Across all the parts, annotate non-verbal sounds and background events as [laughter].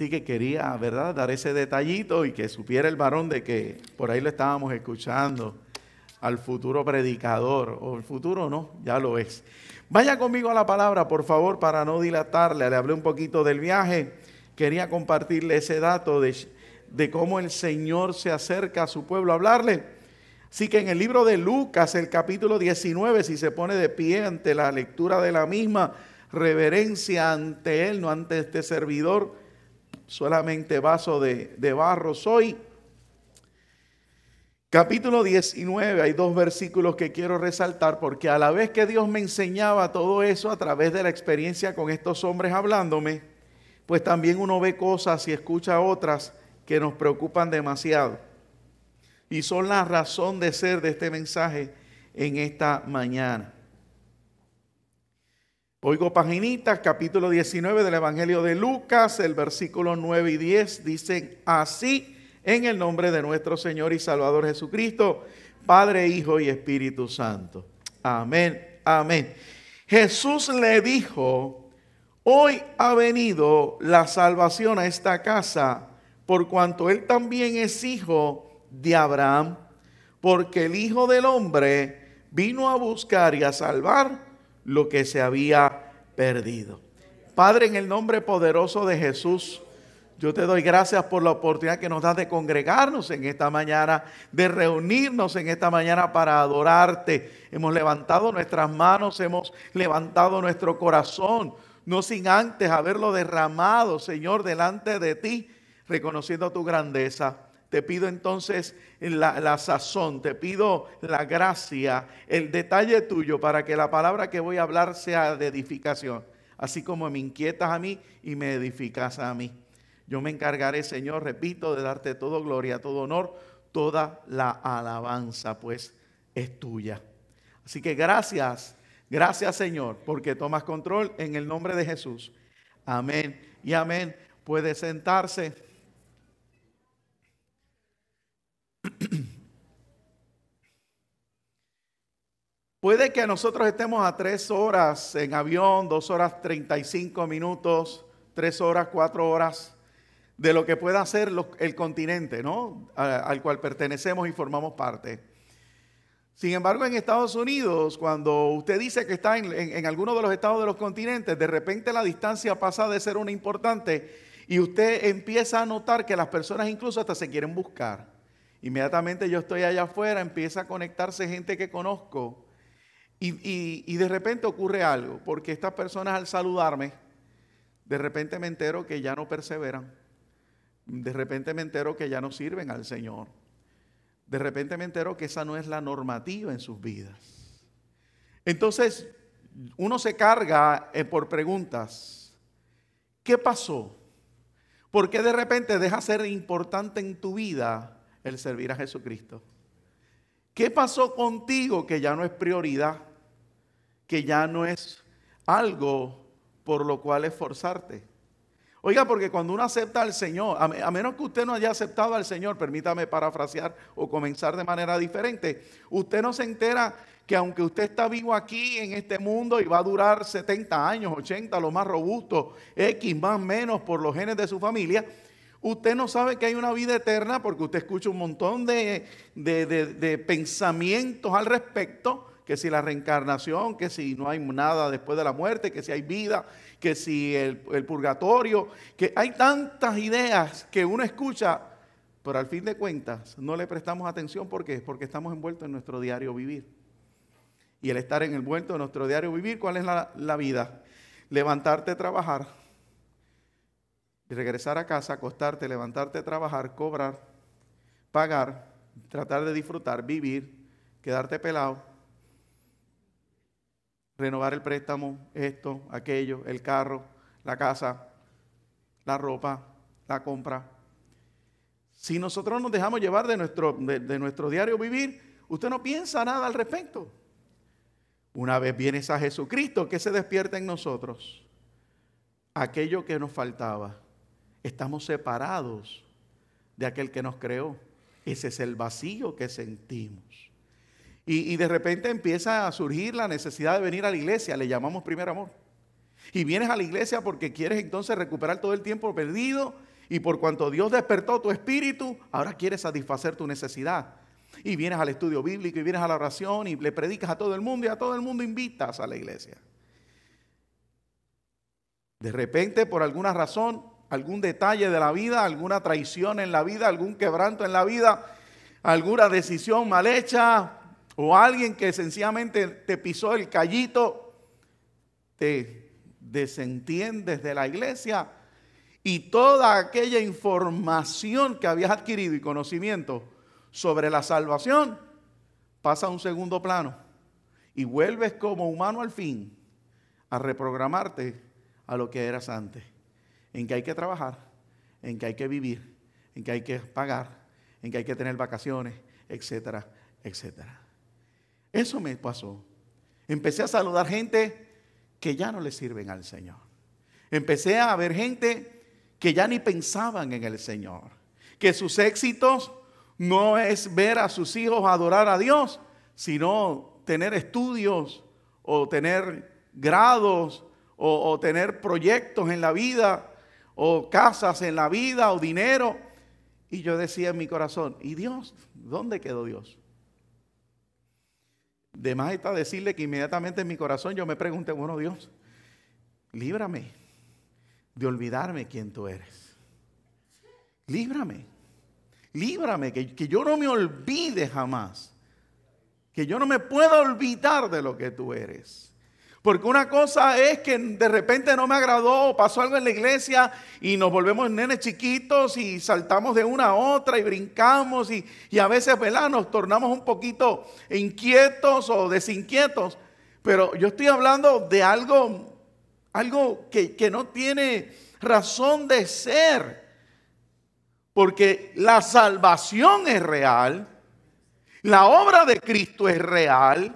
Así que quería, ¿verdad?, dar ese detallito y que supiera el varón de que por ahí lo estábamos escuchando al futuro predicador, o el futuro no, ya lo es. Vaya conmigo a la palabra, por favor, para no dilatarle. Le hablé un poquito del viaje. Quería compartirle ese dato de, de cómo el Señor se acerca a su pueblo a hablarle. Así que en el libro de Lucas, el capítulo 19, si se pone de pie ante la lectura de la misma, reverencia ante Él, no ante este servidor solamente vaso de, barro soy. Capítulo 19, hay dos versículos que quiero resaltar porque a la vez que Dios me enseñaba todo eso a través de la experiencia con estos hombres hablándome, pues también uno ve cosas y escucha otras que nos preocupan demasiado. Y son la razón de ser de este mensaje en esta mañana. Oigo paginitas, capítulo 19 del Evangelio de Lucas, el versículo 9 y 10 dicen así en el nombre de nuestro Señor y Salvador Jesucristo, Padre, Hijo y Espíritu Santo. Amén, amén. Jesús le dijo, hoy ha venido la salvación a esta casa, por cuanto él también es hijo de Abraham, porque el Hijo del Hombre vino a buscar y a salvar lo que se había perdido. Padre, en el nombre poderoso de Jesús, yo te doy gracias por la oportunidad que nos das de congregarnos en esta mañana, de reunirnos en esta mañana para adorarte. Hemos levantado nuestras manos, hemos levantado nuestro corazón, no sin antes haberlo derramado, Señor, delante de ti, reconociendo tu grandeza, te pido entonces la, sazón, te pido la gracia, el detalle tuyo para que la palabra que voy a hablar sea de edificación, así como me inquietas a mí y me edificas a mí. Yo me encargaré, Señor, repito, de darte todo gloria, todo honor, toda la alabanza, pues es tuya. Así que gracias, gracias Señor, porque tomas control en el nombre de Jesús. Amén y amén. Puede sentarse. Puede que nosotros estemos a tres horas en avión, dos horas 35 minutos, tres horas, cuatro horas de lo que pueda ser el continente, al cual pertenecemos y formamos parte. Sin embargo, en Estados Unidos, cuando usted dice que está en, en, alguno de los estados de los continentes, de repente la distancia pasa de ser una importante y usted empieza a notar que las personas incluso hasta se quieren buscar. Inmediatamente yo estoy allá afuera, empieza a conectarse gente que conozco y, de repente ocurre algo, porque estas personas al saludarme, de repente me entero que ya no perseveran, de repente me entero que ya no sirven al Señor, de repente me entero que esa no es la normativa en sus vidas. Entonces, uno se carga eh, por preguntas. ¿Qué pasó? ¿Por qué de repente deja ser importante en tu vida el servir a Jesucristo? ¿Qué pasó contigo que ya no es prioridad? que ya no es algo por lo cual esforzarte. Oiga, porque cuando uno acepta al Señor, a, menos que usted no haya aceptado al Señor, permítame parafrasear o comenzar de manera diferente, usted no se entera que aunque usted está vivo aquí en este mundo y va a durar 70 años, 80, lo más robusto, X más menos por los genes de su familia, usted no sabe que hay una vida eterna porque usted escucha un montón de, de pensamientos al respecto que si la reencarnación, que si no hay nada después de la muerte, que si hay vida, que si el, purgatorio, que hay tantas ideas que uno escucha, pero al fin de cuentas no le prestamos atención. ¿Por qué? Porque estamos envueltos en nuestro diario vivir. Y el estar envuelto en nuestro diario vivir, ¿cuál es la, la vida? Levantarte, trabajar, regresar a casa, acostarte, levantarte, trabajar, cobrar, pagar, tratar de disfrutar, vivir, quedarte pelado, renovar el préstamo, esto, aquello, el carro, la casa, la ropa, la compra. Si nosotros nos dejamos llevar de nuestro, de, nuestro diario vivir, usted no piensa nada al respecto. Una vez vienes a Jesucristo, que se despierta en nosotros? Aquello que nos faltaba. Estamos separados de aquel que nos creó. Ese es el vacío que sentimos. Y, de repente empieza a surgir la necesidad de venir a la iglesia, le llamamos primer amor. Y vienes a la iglesia porque quieres entonces recuperar todo el tiempo perdido y por cuanto Dios despertó tu espíritu, ahora quieres satisfacer tu necesidad. Y vienes al estudio bíblico y vienes a la oración y le predicas a todo el mundo y a todo el mundo invitas a la iglesia. De repente, por alguna razón, algún detalle de la vida, alguna traición en la vida, algún quebranto en la vida, alguna decisión mal hecha, o alguien que sencillamente te pisó el callito, te desentiendes de la iglesia y toda aquella información que habías adquirido y conocimiento sobre la salvación pasa a un segundo plano y vuelves como humano al fin a reprogramarte a lo que eras antes, en que hay que trabajar, en que hay que vivir, en que hay que pagar, en que hay que tener vacaciones, etcétera, etcétera. Eso me pasó. Empecé a saludar gente que ya no le sirven al Señor. Empecé a ver gente que ya ni pensaban en el Señor. Que sus éxitos no es ver a sus hijos adorar a Dios, sino tener estudios o tener grados o, tener proyectos en la vida o casas en la vida o dinero. Y yo decía en mi corazón, ¿y Dios? ¿Dónde quedó Dios? De más está decirle que inmediatamente en mi corazón yo me pregunte bueno Dios, líbrame de olvidarme quién tú eres. Líbrame, líbrame, que, que yo no me olvide jamás, que yo no me pueda olvidar de lo que tú eres. Porque una cosa es que de repente no me agradó o pasó algo en la iglesia y nos volvemos nenes chiquitos y saltamos de una a otra y brincamos y, a veces ¿verdad? nos tornamos un poquito inquietos o desinquietos. Pero yo estoy hablando de algo, algo que, que no tiene razón de ser. Porque la salvación es real, la obra de Cristo es real.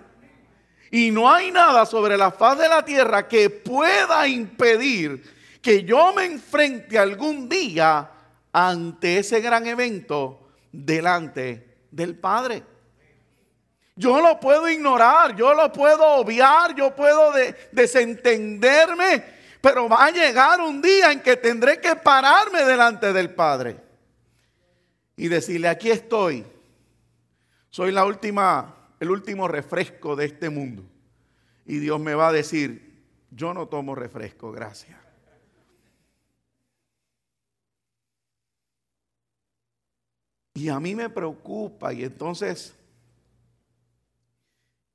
Y no hay nada sobre la faz de la tierra que pueda impedir que yo me enfrente algún día ante ese gran evento delante del Padre. Yo lo puedo ignorar, yo lo puedo obviar, yo puedo desentenderme, pero va a llegar un día en que tendré que pararme delante del Padre y decirle, aquí estoy, soy la última el último refresco de este mundo. Y Dios me va a decir, yo no tomo refresco, gracias. Y a mí me preocupa y entonces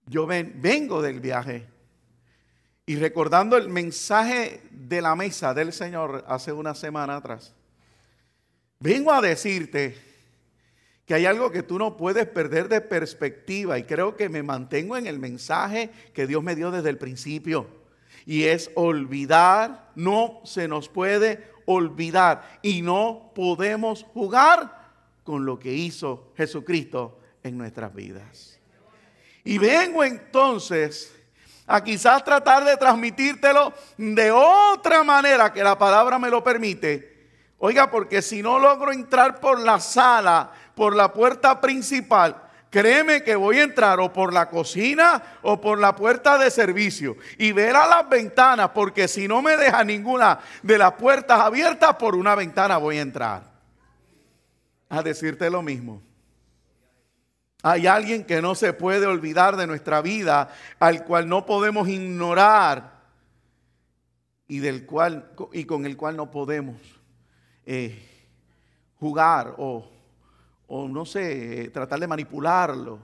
yo vengo del viaje y recordando el mensaje de la mesa del Señor hace una semana atrás, vengo a decirte que hay algo que tú no puedes perder de perspectiva y creo que me mantengo en el mensaje que Dios me dio desde el principio. Y es olvidar, no se nos puede olvidar y no podemos jugar con lo que hizo Jesucristo en nuestras vidas. Y vengo entonces a quizás tratar de transmitírtelo de otra manera que la palabra me lo permite. Oiga, porque si no logro entrar por la sala por la puerta principal, créeme que voy a entrar o por la cocina o por la puerta de servicio y ver a las ventanas, porque si no me deja ninguna de las puertas abiertas, por una ventana voy a entrar. A decirte lo mismo. Hay alguien que no se puede olvidar de nuestra vida, al cual no podemos ignorar y, del cual, y con el cual no podemos eh, jugar o o no sé, eh, tratar de manipularlo.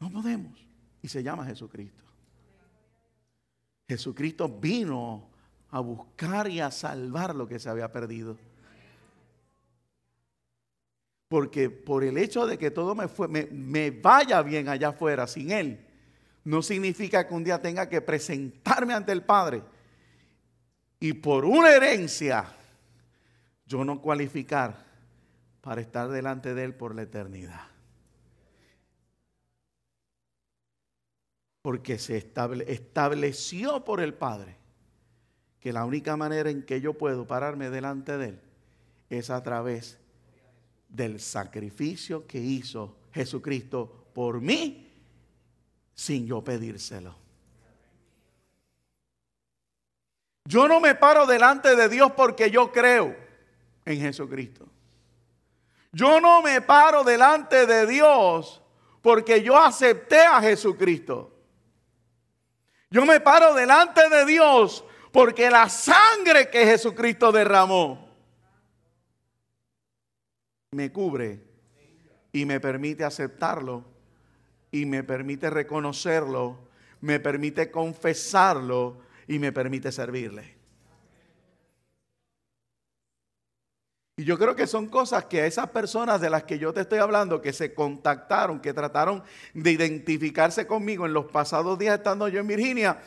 No podemos. Y se llama Jesucristo. Jesucristo vino a buscar y a salvar lo que se había perdido. Porque por el hecho de que todo me, me, vaya bien allá afuera sin Él, no significa que un día tenga que presentarme ante el Padre y por una herencia yo no cualificar para estar delante de Él por la eternidad. Porque se estableció por el Padre que la única manera en que yo puedo pararme delante de Él es a través del sacrificio que hizo Jesucristo por mí sin yo pedírselo. Yo no me paro delante de Dios porque yo creo en Jesucristo. Yo no me paro delante de Dios porque yo acepté a Jesucristo. Yo me paro delante de Dios porque la sangre que Jesucristo derramó me cubre y me permite aceptarlo y me permite reconocerlo, me permite confesarlo y me permite servirle. Y yo creo que son cosas que a esas personas de las que yo te estoy hablando, que se contactaron, que trataron de identificarse conmigo en los pasados días estando yo en Virginia,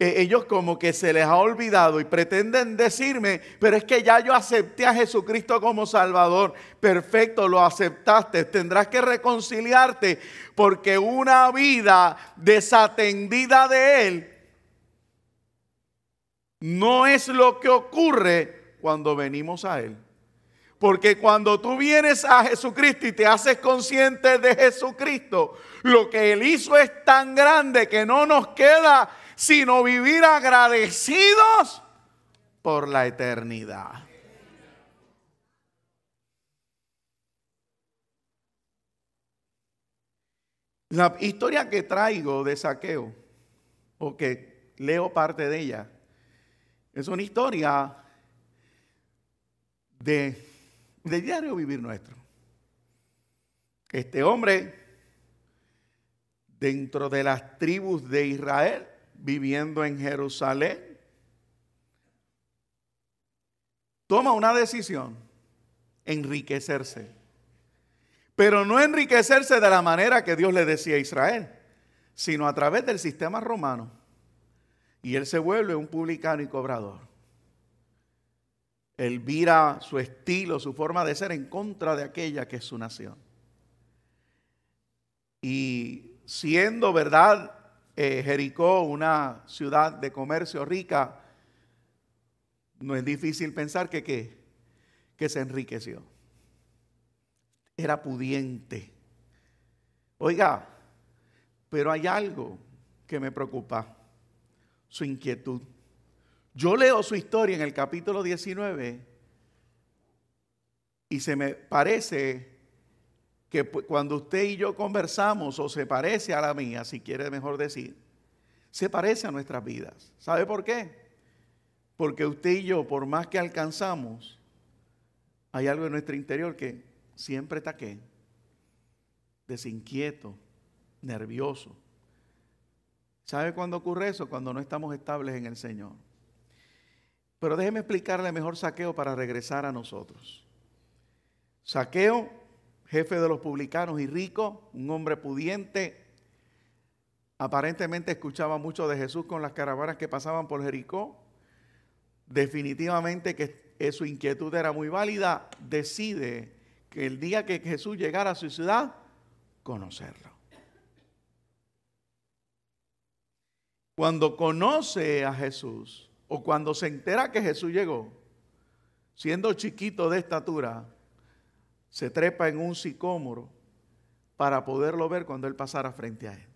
eh, ellos como que se les ha olvidado y pretenden decirme, pero es que ya yo acepté a Jesucristo como Salvador. Perfecto, lo aceptaste. Tendrás que reconciliarte porque una vida desatendida de Él no es lo que ocurre cuando venimos a Él. Porque cuando tú vienes a Jesucristo y te haces consciente de Jesucristo, lo que Él hizo es tan grande que no nos queda sino vivir agradecidos por la eternidad. La historia que traigo de saqueo, o que leo parte de ella, es una historia de de diario vivir nuestro. Este hombre, dentro de las tribus de Israel, viviendo en Jerusalén, toma una decisión, enriquecerse. Pero no enriquecerse de la manera que Dios le decía a Israel, sino a través del sistema romano. Y él se vuelve un publicano y cobrador. Elvira, vira su estilo, su forma de ser en contra de aquella que es su nación. Y siendo, ¿verdad? Eh, Jericó una ciudad de comercio rica, no es difícil pensar que se enriqueció. Era pudiente. Oiga, pero hay algo que me preocupa, su inquietud. Yo leo su historia en el capítulo 19 y se me parece que cuando usted y yo conversamos, o se parece a la mía, si quiere mejor decir, se parece a nuestras vidas. ¿Sabe por qué? Porque usted y yo, por más que alcanzamos, hay algo en nuestro interior que siempre está qué? Desinquieto, nervioso. ¿Sabe cuándo ocurre eso? Cuando no estamos estables en el Señor. Pero déjeme explicarle mejor Saqueo para regresar a nosotros. Saqueo, jefe de los publicanos y rico, un hombre pudiente, aparentemente escuchaba mucho de Jesús con las caravanas que pasaban por Jericó. Definitivamente que e, su inquietud era muy válida, decide que el día que Jesús llegara a su ciudad, conocerlo. Cuando conoce a Jesús, o cuando se entera que Jesús llegó, siendo chiquito de estatura, se trepa en un sicómoro para poderlo ver cuando él pasara frente a él.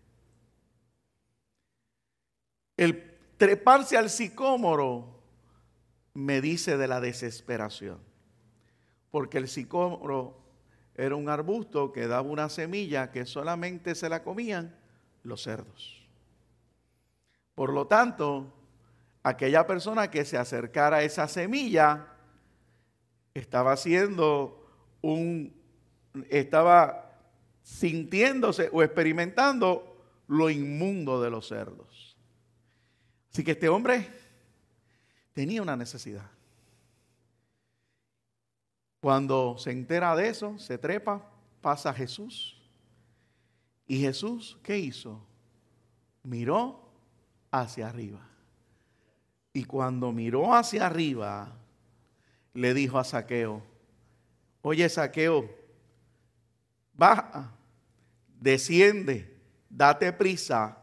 El treparse al sicómoro me dice de la desesperación, porque el sicómoro era un arbusto que daba una semilla que solamente se la comían los cerdos. Por lo tanto, aquella persona que se acercara a esa semilla estaba haciendo un, estaba sintiéndose o experimentando lo inmundo de los cerdos. Así que este hombre tenía una necesidad. Cuando se entera de eso, se trepa, pasa a Jesús. ¿Y Jesús qué hizo? Miró hacia arriba. Y cuando miró hacia arriba, le dijo a Saqueo, oye Saqueo, baja, desciende, date prisa,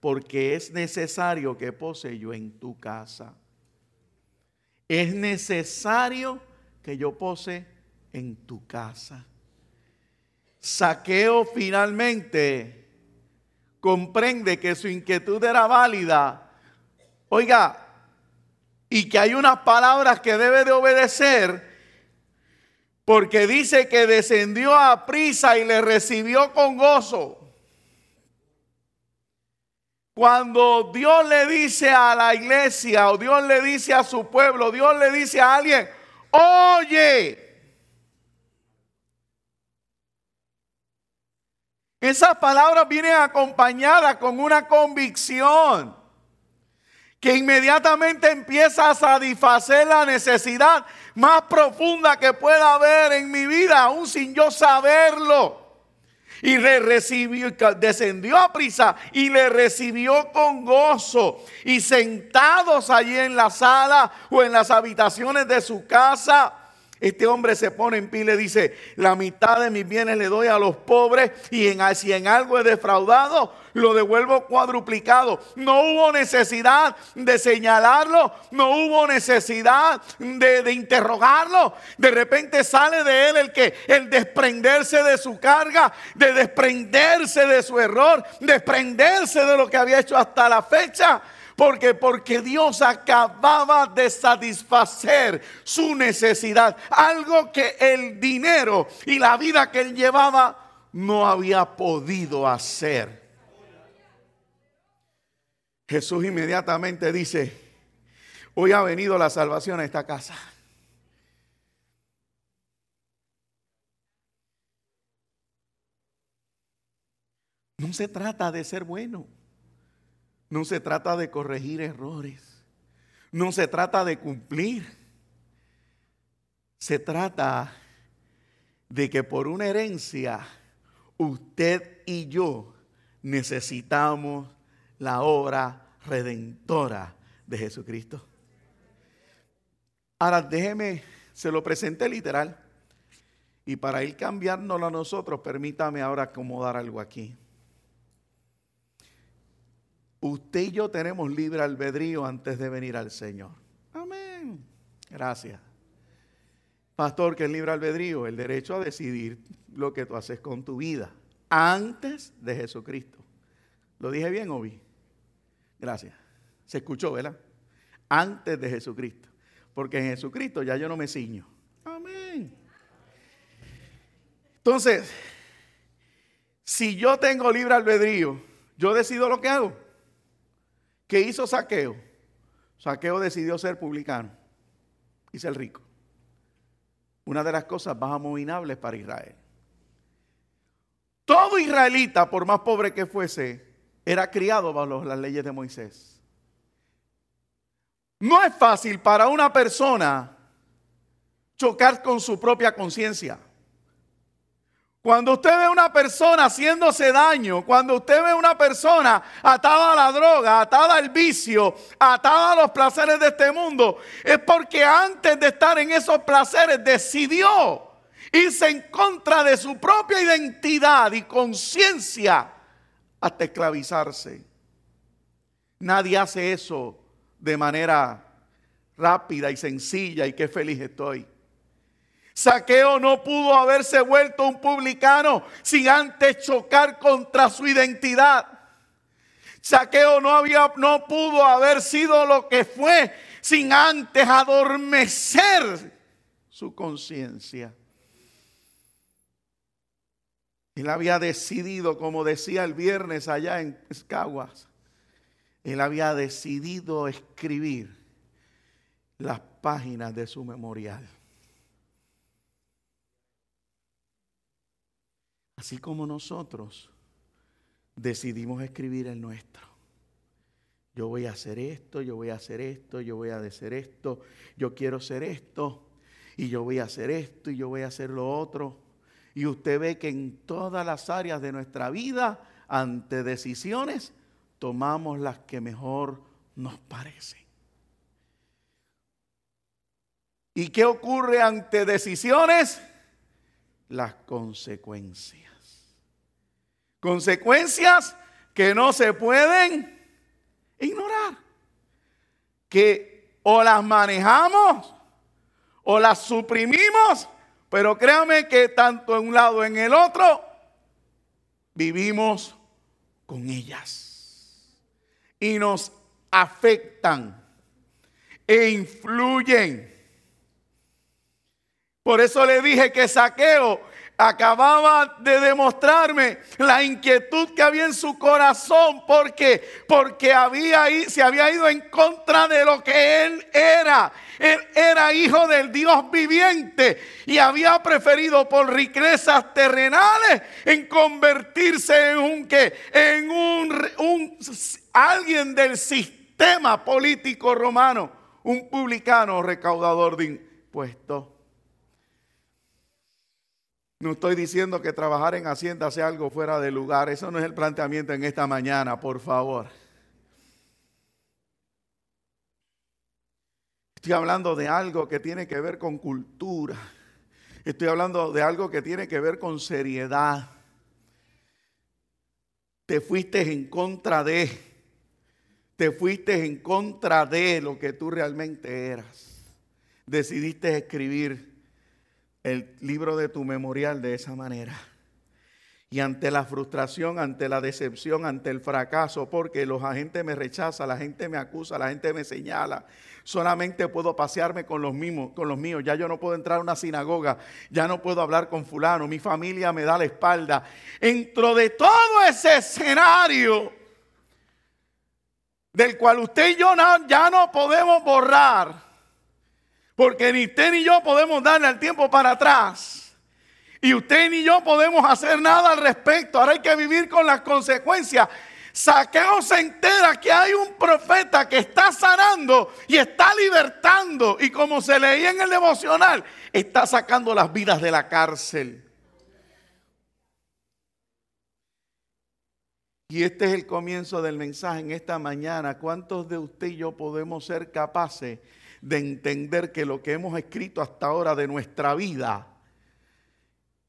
porque es necesario que pose yo en tu casa. Es necesario que yo pose en tu casa. Saqueo finalmente comprende que su inquietud era válida. Oiga, y que hay unas palabras que debe de obedecer, porque dice que descendió a prisa y le recibió con gozo. Cuando Dios le dice a la iglesia o Dios le dice a su pueblo, Dios le dice a alguien, oye, Esas palabras vienen acompañadas con una convicción que inmediatamente empieza a satisfacer la necesidad más profunda que pueda haber en mi vida, aún sin yo saberlo. Y le recibió, descendió a prisa y le recibió con gozo. Y sentados allí en la sala o en las habitaciones de su casa, este hombre se pone en pie y le dice, la mitad de mis bienes le doy a los pobres y en, si en algo he defraudado, lo devuelvo cuadruplicado. No hubo necesidad de señalarlo, no hubo necesidad de, interrogarlo. De repente sale de él el que el desprenderse de su carga, de desprenderse de su error, desprenderse de lo que había hecho hasta la fecha. Porque, porque Dios acababa de satisfacer su necesidad. Algo que el dinero y la vida que él llevaba no había podido hacer. Jesús inmediatamente dice, hoy ha venido la salvación a esta casa. No se trata de ser bueno. No se trata de corregir errores. No se trata de cumplir. Se trata de que por una herencia usted y yo necesitamos la obra redentora de Jesucristo. Ahora déjeme, se lo presenté literal. Y para ir cambiándolo a nosotros, permítame ahora acomodar algo aquí. Usted y yo tenemos libre albedrío antes de venir al Señor. Amén. Gracias. Pastor, que es libre albedrío? El derecho a decidir lo que tú haces con tu vida antes de Jesucristo. ¿Lo dije bien, vi. Gracias. Se escuchó, ¿verdad? Antes de Jesucristo. Porque en Jesucristo ya yo no me ciño. Amén. Entonces, si yo tengo libre albedrío, yo decido lo que hago. ¿Qué hizo Saqueo? Saqueo decidió ser publicano y ser rico. Una de las cosas más abominables para Israel. Todo israelita, por más pobre que fuese, era criado bajo las leyes de Moisés. No es fácil para una persona chocar con su propia conciencia. Cuando usted ve a una persona haciéndose daño, cuando usted ve a una persona atada a la droga, atada al vicio, atada a los placeres de este mundo, es porque antes de estar en esos placeres decidió irse en contra de su propia identidad y conciencia hasta esclavizarse. Nadie hace eso de manera rápida y sencilla y qué feliz estoy. Saqueo no pudo haberse vuelto un publicano sin antes chocar contra su identidad. Saqueo no, había, no pudo haber sido lo que fue sin antes adormecer su conciencia. Él había decidido, como decía el viernes allá en Caguas, él había decidido escribir las páginas de su memorial. Así como nosotros decidimos escribir el nuestro. Yo voy a hacer esto, yo voy a hacer esto, yo voy a hacer esto, yo quiero ser esto, y yo voy a hacer esto, y yo voy a hacer lo otro. Y usted ve que en todas las áreas de nuestra vida, ante decisiones, tomamos las que mejor nos parecen. ¿Y qué ocurre ante decisiones? Las consecuencias. Consecuencias que no se pueden ignorar. Que o las manejamos o las suprimimos pero créame que tanto en un lado en el otro vivimos con ellas. Y nos afectan e influyen. Por eso le dije que Saqueo acababa de demostrarme la inquietud que había en su corazón porque porque había se había ido en contra de lo que él era. Él era hijo del Dios viviente y había preferido por riquezas terrenales en convertirse en un que en un alguien del sistema político romano, un publicano recaudador de impuestos. No estoy diciendo que trabajar en Hacienda sea algo fuera de lugar. Eso no es el planteamiento en esta mañana, por favor. Estoy hablando de algo que tiene que ver con cultura. Estoy hablando de algo que tiene que ver con seriedad. Te fuiste en contra de. Te fuiste en contra de lo que tú realmente eras. Decidiste escribir el libro de tu memorial de esa manera. Y ante la frustración, ante la decepción, ante el fracaso, porque los agentes me rechazan, la gente me acusa, la gente me señala. Solamente puedo pasearme con los, con los míos. Ya yo no puedo entrar a una sinagoga, ya no puedo hablar con fulano, mi familia me da la espalda. Dentro de todo ese escenario del cual usted y yo ya no podemos borrar porque ni usted ni yo podemos darle al tiempo para atrás. Y usted ni yo podemos hacer nada al respecto. Ahora hay que vivir con las consecuencias. Saqueo se entera que hay un profeta que está sanando y está libertando. Y como se leía en el devocional, está sacando las vidas de la cárcel. Y este es el comienzo del mensaje en esta mañana. ¿Cuántos de usted y yo podemos ser capaces de entender que lo que hemos escrito hasta ahora de nuestra vida,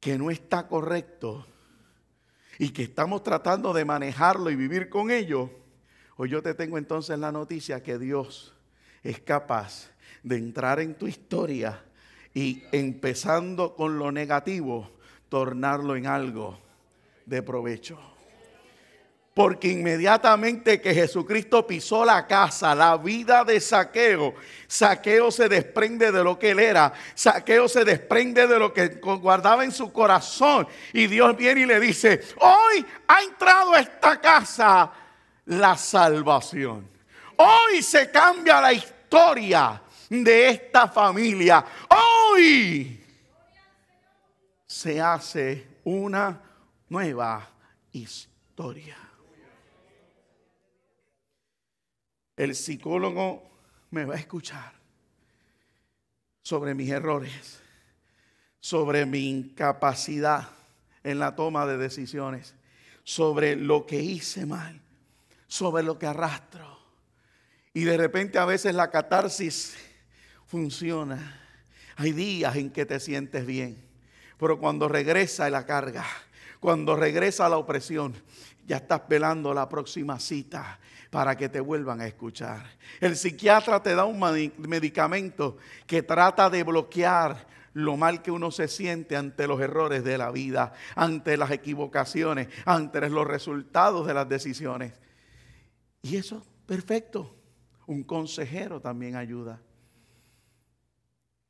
que no está correcto y que estamos tratando de manejarlo y vivir con ello, hoy yo te tengo entonces la noticia que Dios es capaz de entrar en tu historia y empezando con lo negativo, tornarlo en algo de provecho porque inmediatamente que Jesucristo pisó la casa, la vida de saqueo, saqueo se desprende de lo que él era, saqueo se desprende de lo que guardaba en su corazón. Y Dios viene y le dice, hoy ha entrado a esta casa la salvación. Hoy se cambia la historia de esta familia. Hoy se hace una nueva historia. el psicólogo me va a escuchar sobre mis errores, sobre mi incapacidad en la toma de decisiones, sobre lo que hice mal, sobre lo que arrastro. Y de repente a veces la catarsis funciona. Hay días en que te sientes bien, pero cuando regresa la carga, cuando regresa la opresión, ya estás pelando la próxima cita, para que te vuelvan a escuchar. El psiquiatra te da un medicamento que trata de bloquear lo mal que uno se siente ante los errores de la vida, ante las equivocaciones, ante los resultados de las decisiones. Y eso, perfecto. Un consejero también ayuda.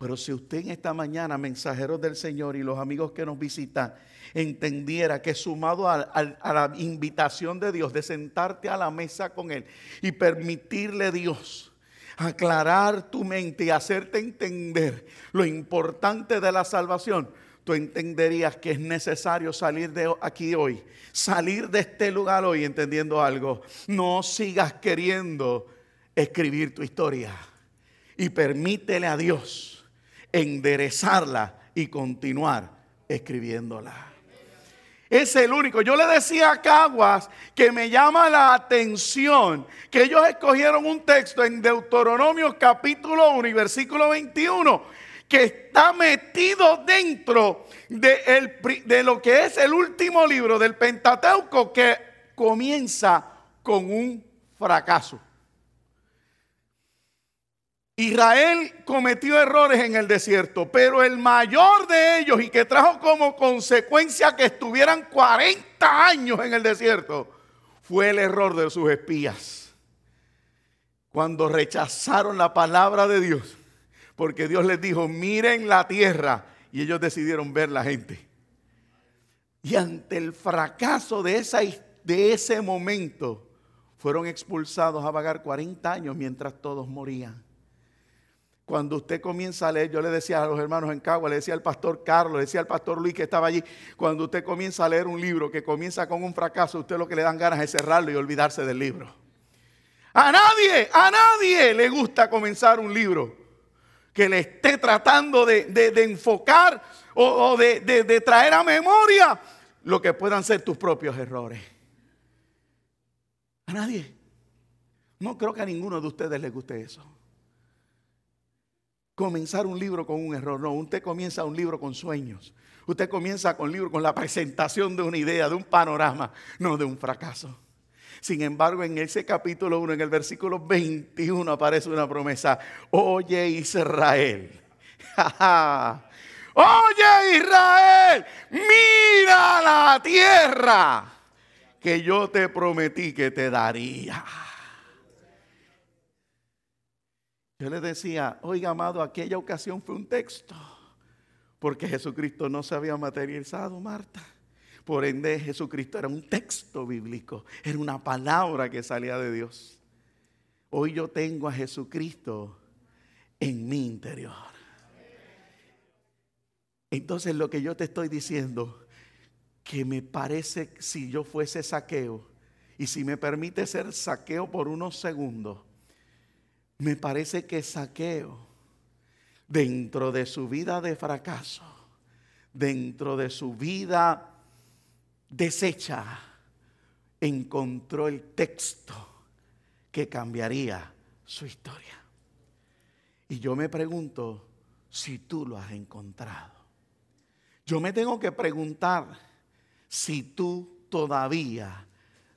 Pero si usted en esta mañana, mensajeros del Señor y los amigos que nos visitan, entendiera que sumado a, la invitación de Dios de sentarte a la mesa con Él y permitirle a Dios aclarar tu mente y hacerte entender lo importante de la salvación, tú entenderías que es necesario salir de aquí hoy, salir de este lugar hoy entendiendo algo. No sigas queriendo escribir tu historia y permítele a Dios enderezarla y continuar escribiéndola. Es el único. Yo le decía a Caguas que me llama la atención que ellos escogieron un texto en Deuteronomio capítulo 1 y versículo 21 que está metido dentro de, de lo que es el último libro del Pentateuco que comienza con un fracaso. Israel cometió errores en el desierto, pero el mayor de ellos y que trajo como consecuencia que estuvieran 40 años en el desierto fue el error de sus espías. Cuando rechazaron la palabra de Dios, porque Dios les dijo, miren la tierra, y ellos decidieron ver la gente. Y ante el fracaso de, esa, de ese momento, fueron expulsados a vagar 40 años mientras todos morían cuando usted comienza a leer, yo le decía a los hermanos en Cagua, le decía al pastor Carlos, le decía al pastor Luis que estaba allí, cuando usted comienza a leer un libro que comienza con un fracaso, usted lo que le dan ganas es cerrarlo y olvidarse del libro. A nadie, a nadie le gusta comenzar un libro que le esté tratando de, enfocar o, de, traer a memoria lo que puedan ser tus propios errores. A nadie. No creo que a ninguno de ustedes le guste eso comenzar un libro con un error. No, usted comienza un libro con sueños. Usted comienza con libro con la presentación de una idea, de un panorama, no de un fracaso. Sin embargo, en ese capítulo 1, en el versículo 21, aparece una promesa. Oye Israel. [laughs] Oye Israel, mira la tierra que yo te prometí que te daría. Yo les decía, oiga amado, aquella ocasión fue un texto, porque Jesucristo no se había materializado, Marta. Por ende, Jesucristo era un texto bíblico, era una palabra que salía de Dios. Hoy yo tengo a Jesucristo en mi interior. Entonces lo que yo te estoy diciendo, que me parece si yo fuese saqueo, y si me permite ser saqueo por unos segundos, me parece que saqueo, dentro de su vida de fracaso, dentro de su vida deshecha, encontró el texto que cambiaría su historia. Y yo me pregunto si tú lo has encontrado. Yo me tengo que preguntar si tú todavía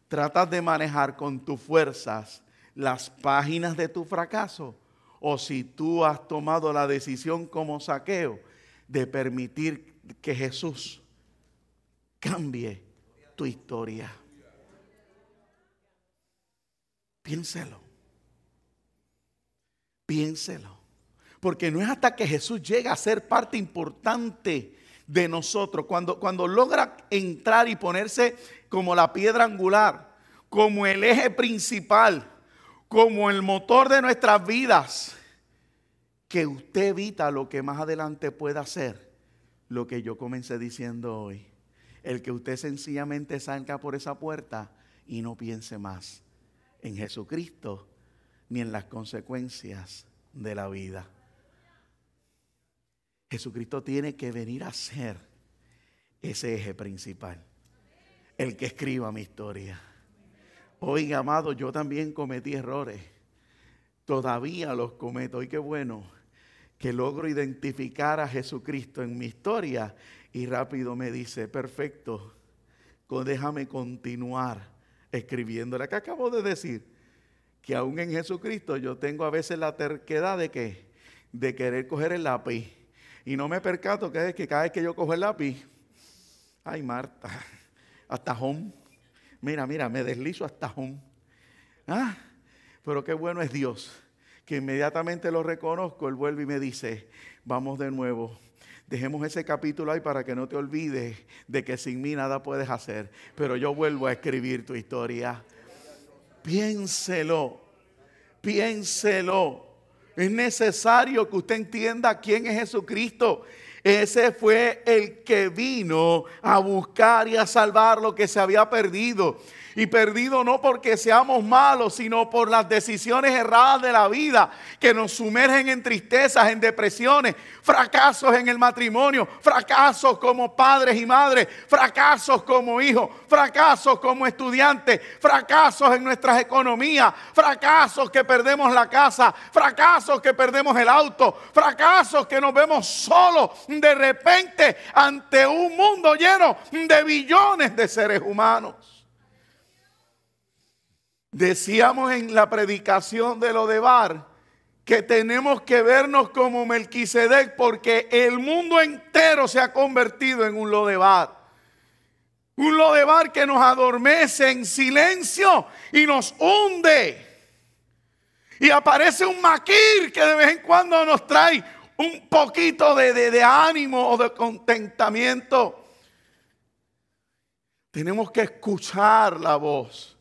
tratas de manejar con tus fuerzas las páginas de tu fracaso o si tú has tomado la decisión como saqueo de permitir que Jesús cambie tu historia. Piénselo. Piénselo. Porque no es hasta que Jesús llega a ser parte importante de nosotros, cuando, cuando logra entrar y ponerse como la piedra angular, como el eje principal, como el motor de nuestras vidas, que usted evita lo que más adelante pueda ser, lo que yo comencé diciendo hoy. El que usted sencillamente salga por esa puerta y no piense más en Jesucristo ni en las consecuencias de la vida. Jesucristo tiene que venir a ser ese eje principal, el que escriba mi historia. Oiga, amado, yo también cometí errores. Todavía los cometo. Y qué bueno que logro identificar a Jesucristo en mi historia. Y rápido me dice, perfecto, déjame continuar escribiéndola. Que acabo de decir? Que aún en Jesucristo yo tengo a veces la terquedad de que, de querer coger el lápiz. Y no me percato que, es que cada vez que yo cojo el lápiz, ay Marta, hasta Mira, mira, me deslizo hasta home. ¿Ah? Pero qué bueno es Dios, que inmediatamente lo reconozco, Él vuelve y me dice, vamos de nuevo. Dejemos ese capítulo ahí para que no te olvides de que sin mí nada puedes hacer. Pero yo vuelvo a escribir tu historia. Piénselo, piénselo. Es necesario que usted entienda quién es Jesucristo ese fue el que vino a buscar y a salvar lo que se había perdido. Y perdido no porque seamos malos, sino por las decisiones erradas de la vida que nos sumergen en tristezas, en depresiones, fracasos en el matrimonio, fracasos como padres y madres, fracasos como hijos, fracasos como estudiantes, fracasos en nuestras economías, fracasos que perdemos la casa, fracasos que perdemos el auto, fracasos que nos vemos solos, de repente ante un mundo lleno de billones de seres humanos. Decíamos en la predicación de lo que tenemos que vernos como Melquisedec porque el mundo entero se ha convertido en un Lodebar. Un Lodebar que nos adormece en silencio y nos hunde. Y aparece un Maquir que de vez en cuando nos trae un poquito de, ánimo o de contentamiento. Tenemos que escuchar la voz.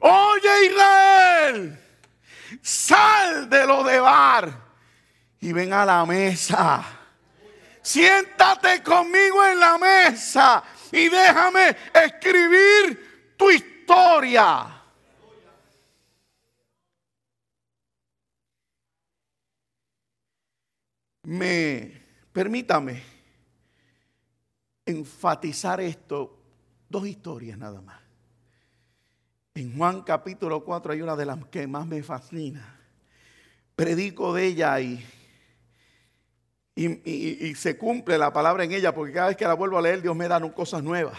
Oye Israel, sal de lo de bar y ven a la mesa. Siéntate conmigo en la mesa y déjame escribir tu historia. Me, permítame enfatizar esto, dos historias nada más. En Juan capítulo 4 hay una de las que más me fascina. Predico de ella y, y, se cumple la palabra en ella, porque cada vez que la vuelvo a leer Dios me da cosas nuevas.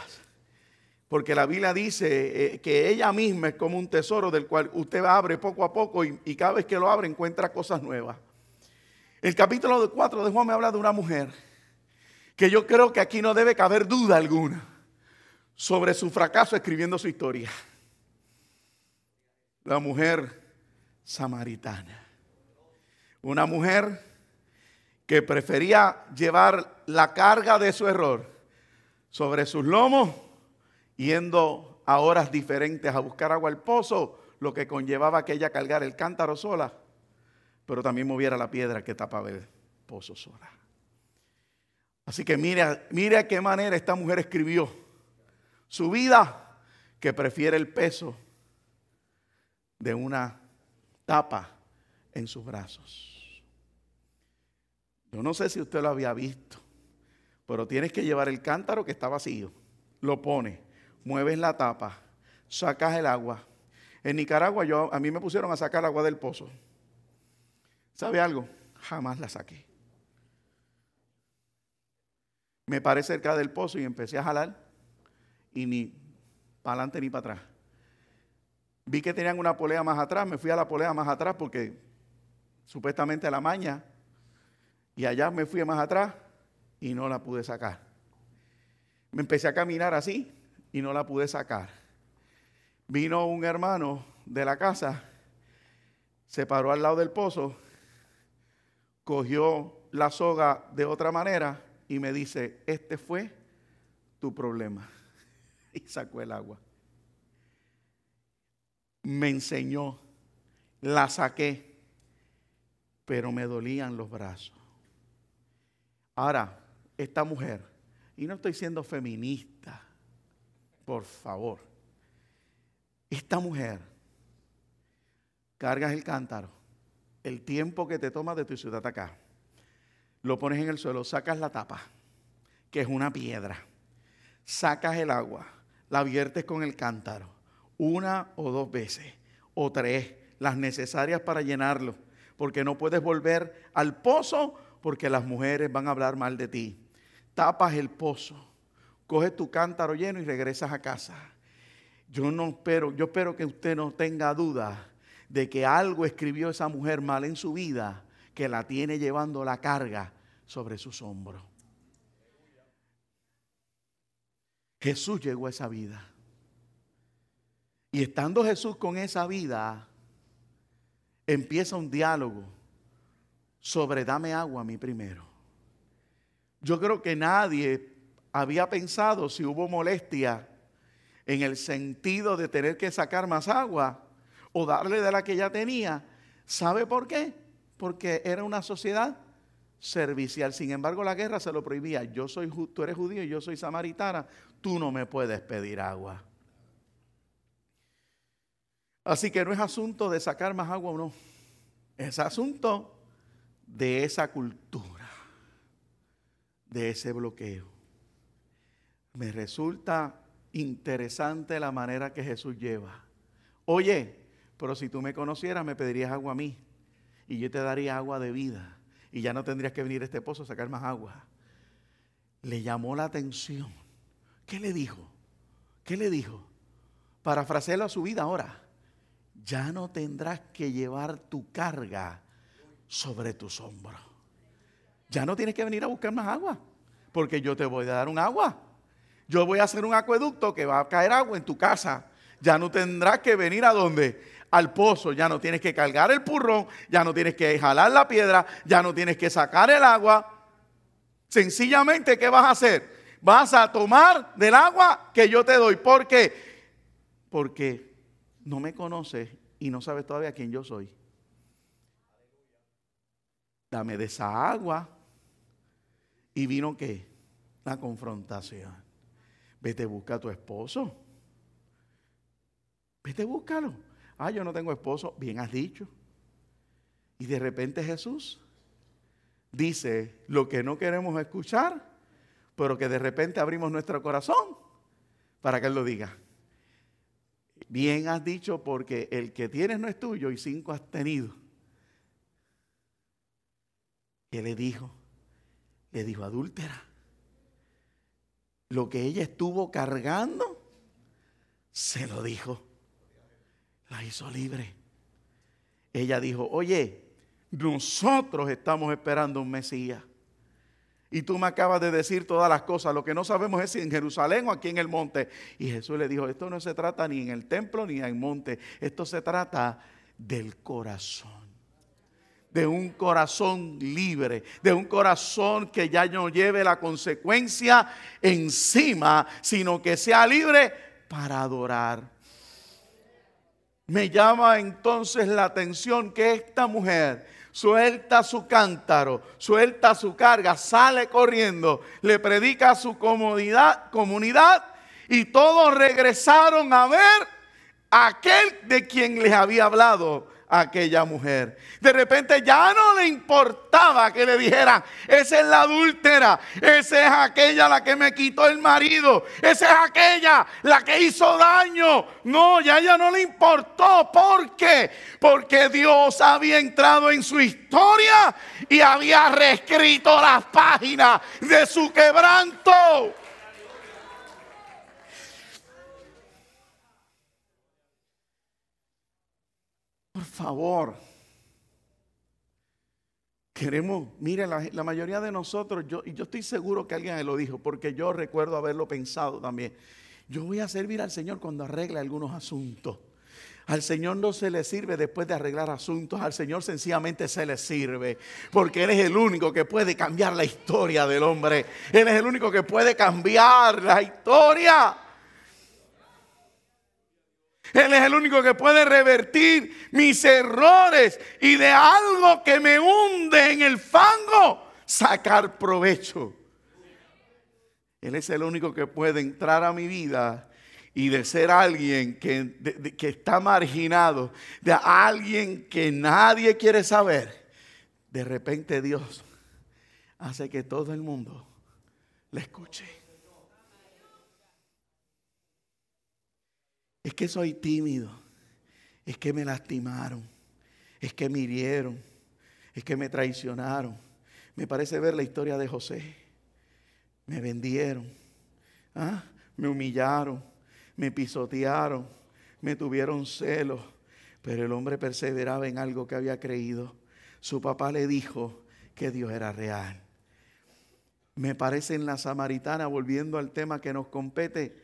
Porque la Biblia dice eh, que ella misma es como un tesoro del cual usted abre poco a poco y, y cada vez que lo abre encuentra cosas nuevas. El capítulo 4 de Juan me habla de una mujer que yo creo que aquí no debe caber duda alguna sobre su fracaso escribiendo su historia. La mujer samaritana. Una mujer que prefería llevar la carga de su error sobre sus lomos, yendo a horas diferentes a buscar agua al pozo, lo que conllevaba que ella cargara el cántaro sola pero también moviera la piedra que tapaba el pozo sola. Así que mire a qué manera esta mujer escribió su vida, que prefiere el peso de una tapa en sus brazos. Yo no sé si usted lo había visto, pero tienes que llevar el cántaro que está vacío, lo pones, mueves la tapa, sacas el agua. En Nicaragua yo, a mí me pusieron a sacar agua del pozo. ¿Sabe algo? Jamás la saqué. Me paré cerca del pozo y empecé a jalar y ni para adelante ni para atrás. Vi que tenían una polea más atrás, me fui a la polea más atrás porque supuestamente a la maña y allá me fui más atrás y no la pude sacar. Me empecé a caminar así y no la pude sacar. Vino un hermano de la casa, se paró al lado del pozo cogió la soga de otra manera y me dice, este fue tu problema. [laughs] Y sacó el agua. Me enseñó, la saqué, pero me dolían los brazos. Ahora, esta mujer, y no estoy siendo feminista, por favor, esta mujer, cargas el cántaro, el tiempo que te toma de tu ciudad acá. Lo pones en el suelo, sacas la tapa, que es una piedra, sacas el agua, la viertes con el cántaro, una o dos veces, o tres, las necesarias para llenarlo, porque no puedes volver al pozo porque las mujeres van a hablar mal de ti. Tapas el pozo, coges tu cántaro lleno y regresas a casa. Yo no espero, yo espero que usted no tenga dudas de que algo escribió esa mujer mal en su vida que la tiene llevando la carga sobre sus hombros. Jesús llegó a esa vida. Y estando Jesús con esa vida, empieza un diálogo sobre dame agua a mí primero. Yo creo que nadie había pensado si hubo molestia en el sentido de tener que sacar más agua, o darle de la que ya tenía. ¿Sabe por qué? Porque era una sociedad servicial. Sin embargo, la guerra se lo prohibía. Yo soy, tú eres judío y yo soy samaritana. Tú no me puedes pedir agua. Así que no es asunto de sacar más agua o no. Es asunto de esa cultura, de ese bloqueo. Me resulta interesante la manera que Jesús lleva. Oye, pero si tú me conocieras, me pedirías agua a mí. Y yo te daría agua de vida. Y ya no tendrías que venir a este pozo a sacar más agua. Le llamó la atención. ¿Qué le dijo? ¿Qué le dijo? Parafraselo a su vida ahora. Ya no tendrás que llevar tu carga sobre tus hombros. Ya no tienes que venir a buscar más agua. Porque yo te voy a dar un agua. Yo voy a hacer un acueducto que va a caer agua en tu casa. Ya no tendrás que venir a donde al pozo, ya no tienes que cargar el purrón, ya no tienes que jalar la piedra, ya no tienes que sacar el agua. Sencillamente, ¿qué vas a hacer? Vas a tomar del agua que yo te doy. ¿Por qué? Porque no me conoces y no sabes todavía quién yo soy. Dame de esa agua. Y vino qué? La confrontación. Vete, busca a tu esposo. Vete, búscalo ah, yo no tengo esposo, bien has dicho. Y de repente Jesús dice lo que no queremos escuchar, pero que de repente abrimos nuestro corazón para que Él lo diga. Bien has dicho porque el que tienes no es tuyo y cinco has tenido. ¿Qué le dijo? Le dijo adúltera. Lo que ella estuvo cargando, se lo dijo la hizo libre. Ella dijo, oye, nosotros estamos esperando un Mesías. Y tú me acabas de decir todas las cosas. Lo que no sabemos es si en Jerusalén o aquí en el monte. Y Jesús le dijo, esto no se trata ni en el templo ni en el monte. Esto se trata del corazón de un corazón libre, de un corazón que ya no lleve la consecuencia encima, sino que sea libre para adorar. Me llama entonces la atención que esta mujer suelta su cántaro, suelta su carga, sale corriendo, le predica a su comodidad, comunidad y todos regresaron a ver a aquel de quien les había hablado aquella mujer. De repente ya no le importaba que le dijeran, esa es la adúltera, esa es aquella la que me quitó el marido, esa es aquella la que hizo daño. No, ya ella no le importó. ¿Por Porque Dios había entrado en su historia y había reescrito las páginas de su quebranto. favor. Queremos, miren la, mayoría de nosotros, yo, y yo estoy seguro que alguien me lo dijo, porque yo recuerdo haberlo pensado también. Yo voy a servir al Señor cuando arregle algunos asuntos. Al Señor no se le sirve después de arreglar asuntos, al Señor sencillamente se le sirve, porque Él es el único que puede cambiar la historia del hombre, Él es el único que puede cambiar la historia. Él es el único que puede revertir mis errores y de algo que me hunde en el fango, sacar provecho. Él es el único que puede entrar a mi vida y de ser alguien que, que está marginado, de alguien que nadie quiere saber, de repente Dios hace que todo el mundo le escuche. es que soy tímido, es que me lastimaron, es que me hirieron, es que me traicionaron. Me parece ver la historia de José. Me vendieron, ¿Ah? me humillaron, me pisotearon, me tuvieron celos. Pero el hombre perseveraba en algo que había creído. Su papá le dijo que Dios era real. Me parece en la samaritana, volviendo al tema que nos compete,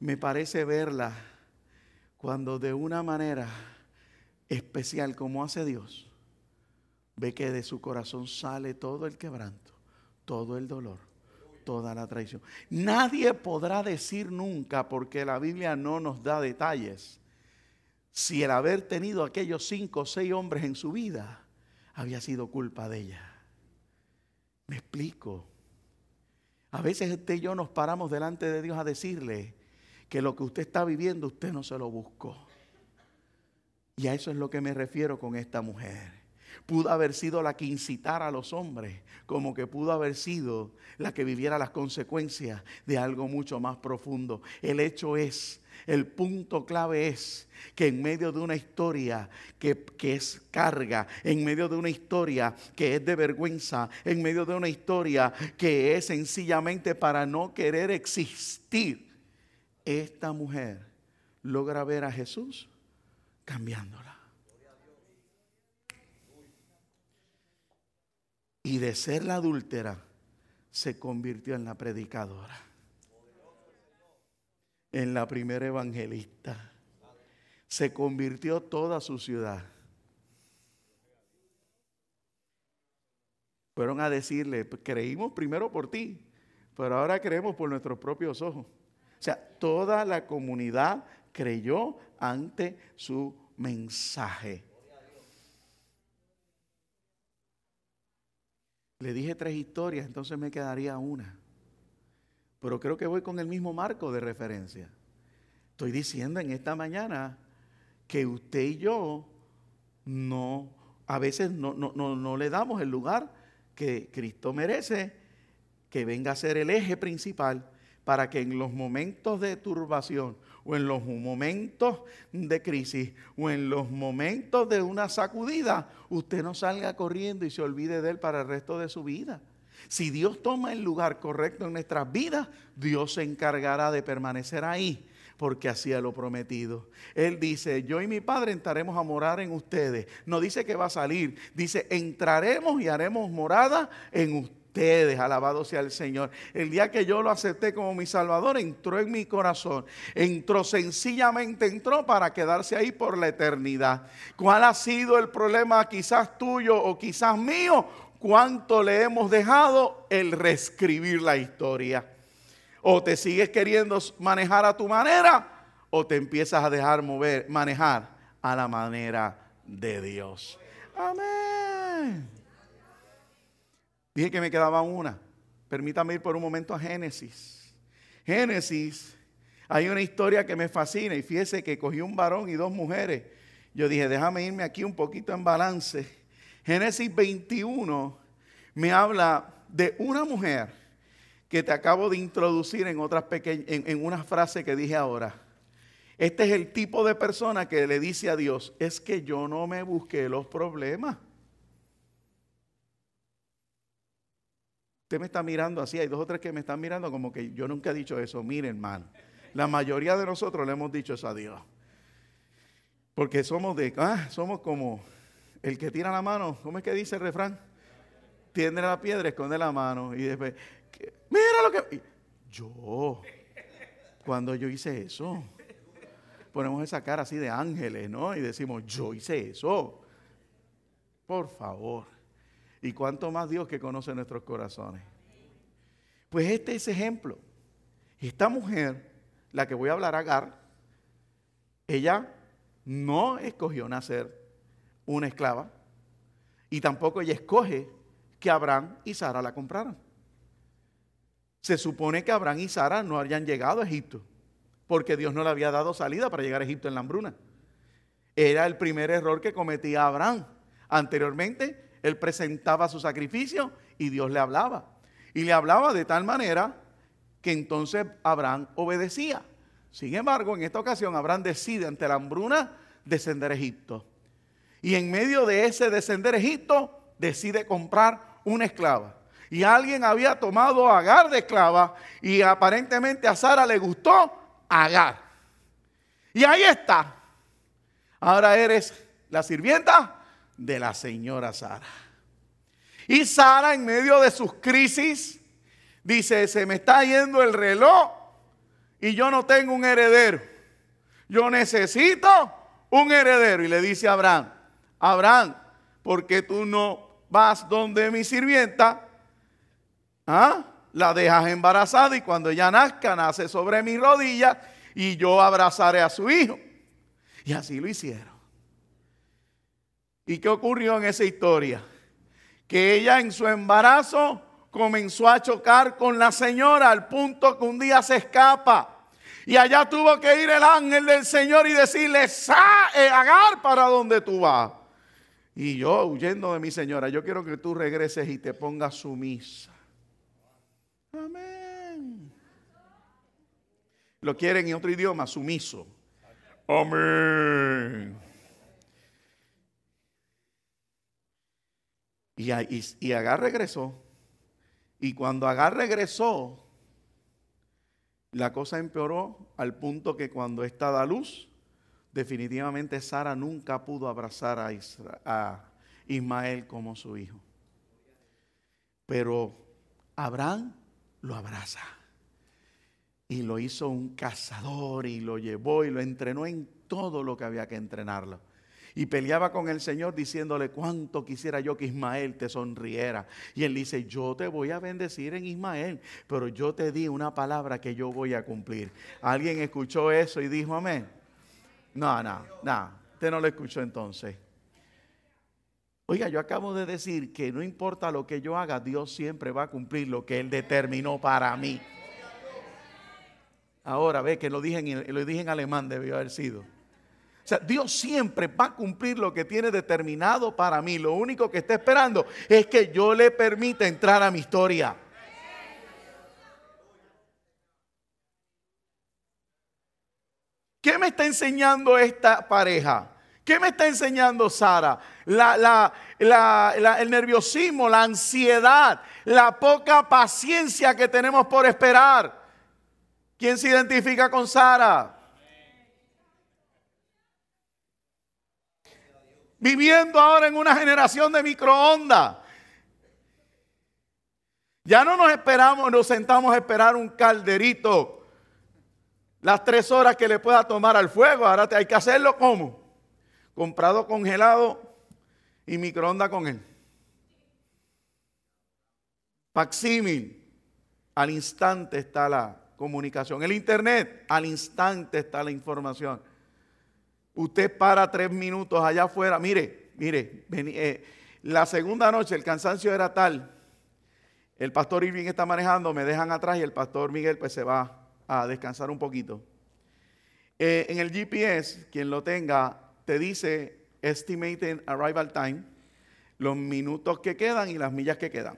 me parece verla cuando de una manera especial, como hace Dios, ve que de su corazón sale todo el quebranto, todo el dolor, toda la traición. Nadie podrá decir nunca, porque la Biblia no nos da detalles, si el haber tenido aquellos cinco o seis hombres en su vida había sido culpa de ella. Me explico. A veces este y yo nos paramos delante de Dios a decirle, que lo que usted está viviendo usted no se lo buscó. Y a eso es lo que me refiero con esta mujer. Pudo haber sido la que incitara a los hombres, como que pudo haber sido la que viviera las consecuencias de algo mucho más profundo. El hecho es, el punto clave es que en medio de una historia que, que, es carga, en medio de una historia que es de vergüenza, en medio de una historia que es sencillamente para no querer existir, esta mujer logra ver a Jesús cambiándola. Y de ser la adúltera, se convirtió en la predicadora, en la primera evangelista. Se convirtió toda su ciudad. Fueron a decirle, creímos primero por ti, pero ahora creemos por nuestros propios ojos. O sea, toda la comunidad creyó ante su mensaje. Le dije tres historias, entonces me quedaría una. Pero creo que voy con el mismo marco de referencia. Estoy diciendo en esta mañana que usted y yo no, a veces no, no le damos el lugar que Cristo merece, que venga a ser el eje principal para que en los momentos de turbación o en los momentos de crisis o en los momentos de una sacudida, usted no salga corriendo y se olvide de él para el resto de su vida. Si Dios toma el lugar correcto en nuestras vidas, Dios se encargará de permanecer ahí porque hacía lo prometido. Él dice, yo y mi padre entraremos a morar en ustedes. No dice que va a salir, dice, entraremos y haremos morada en ustedes ustedes, alabado sea el Señor. El día que yo lo acepté como mi Salvador, entró en mi corazón, entró sencillamente, entró para quedarse ahí por la eternidad. ¿Cuál ha sido el problema quizás tuyo o quizás mío? ¿Cuánto le hemos dejado el reescribir la historia? O te sigues queriendo manejar a tu manera o te empiezas a dejar mover, manejar a la manera de Dios. Amén. Dije que me quedaba una. Permítame ir por un momento a Génesis. Génesis, hay una historia que me fascina y fíjese que cogí un varón y dos mujeres. Yo dije, déjame irme aquí un poquito en balance. Génesis 21 me habla de una mujer que te acabo de introducir en, otras en, una frase que dije ahora. Este es el tipo de persona que le dice a Dios, es que yo no me busqué los problemas. Usted me está mirando así, hay dos o tres que me están mirando como que yo nunca he dicho eso. Miren, hermano, la mayoría de nosotros le hemos dicho eso a Dios. Porque somos de, ah, somos como el que tira la mano, ¿cómo es que dice el refrán? Tiende la piedra, esconde la mano y después, mira lo que... yo, cuando yo hice eso, ponemos esa cara así de ángeles, ¿no? Y decimos, yo hice eso. Por favor. Y cuánto más Dios que conoce nuestros corazones. Pues este es ejemplo. Esta mujer, la que voy a hablar, Agar, ella no escogió nacer una esclava y tampoco ella escoge que Abraham y Sara la compraran. Se supone que Abraham y Sara no habían llegado a Egipto porque Dios no le había dado salida para llegar a Egipto en la hambruna. Era el primer error que cometía Abraham. Anteriormente él presentaba su sacrificio y Dios le hablaba. Y le hablaba de tal manera que entonces Abraham obedecía. Sin embargo, en esta ocasión Abraham decide ante la hambruna descender a Egipto. Y en medio de ese descender a Egipto, decide comprar una esclava. Y alguien había tomado a Agar de esclava y aparentemente a Sara le gustó Agar. Y ahí está. Ahora eres la sirvienta de la señora Sara. Y Sara en medio de sus crisis dice, se me está yendo el reloj y yo no tengo un heredero. Yo necesito un heredero. Y le dice a Abraham, Abraham, porque tú no vas donde mi sirvienta? ¿Ah? La dejas embarazada y cuando ella nazca, nace sobre mis rodillas y yo abrazaré a su hijo. Y así lo hicieron. ¿Y qué ocurrió en esa historia? Que ella en su embarazo comenzó a chocar con la señora al punto que un día se escapa. Y allá tuvo que ir el ángel del Señor y decirle, eh, agar para donde tú vas. Y yo, huyendo de mi señora, yo quiero que tú regreses y te pongas sumisa. Amén. Lo quieren en otro idioma, sumiso. Amén. Y, Agar regresó. Y cuando Agar regresó, la cosa empeoró al punto que cuando está da luz, definitivamente Sara nunca pudo abrazar a, a Ismael como su hijo. Pero Abraham lo abraza. Y lo hizo un cazador y lo llevó y lo entrenó en todo lo que había que entrenarlo. Y peleaba con el Señor diciéndole, cuánto quisiera yo que Ismael te sonriera. Y él dice, yo te voy a bendecir en Ismael, pero yo te di una palabra que yo voy a cumplir. ¿Alguien escuchó eso y dijo amén? No, no, no, usted no lo escuchó entonces. Oiga, yo acabo de decir que no importa lo que yo haga, Dios siempre va a cumplir lo que Él determinó para mí. Ahora ve que lo dije en, lo dije en alemán, debió haber sido. Dios siempre va a cumplir lo que tiene determinado para mí. Lo único que está esperando es que yo le permita entrar a mi historia. ¿Qué me está enseñando esta pareja? ¿Qué me está enseñando Sara? el nerviosismo, la ansiedad, la poca paciencia que tenemos por esperar. ¿Quién se identifica con Sara? viviendo ahora en una generación de microondas. Ya no nos esperamos, nos sentamos a esperar un calderito las tres horas que le pueda tomar al fuego. Ahora hay que hacerlo como comprado congelado y microondas con él. Paximil, al instante está la comunicación. El internet, al instante está la información. Usted para tres minutos allá afuera. Mire, mire, eh, la segunda noche el cansancio era tal. El pastor Irving está manejando, me dejan atrás y el pastor Miguel pues se va a descansar un poquito. Eh, en el GPS, quien lo tenga, te dice estimated arrival time, los minutos que quedan y las millas que quedan.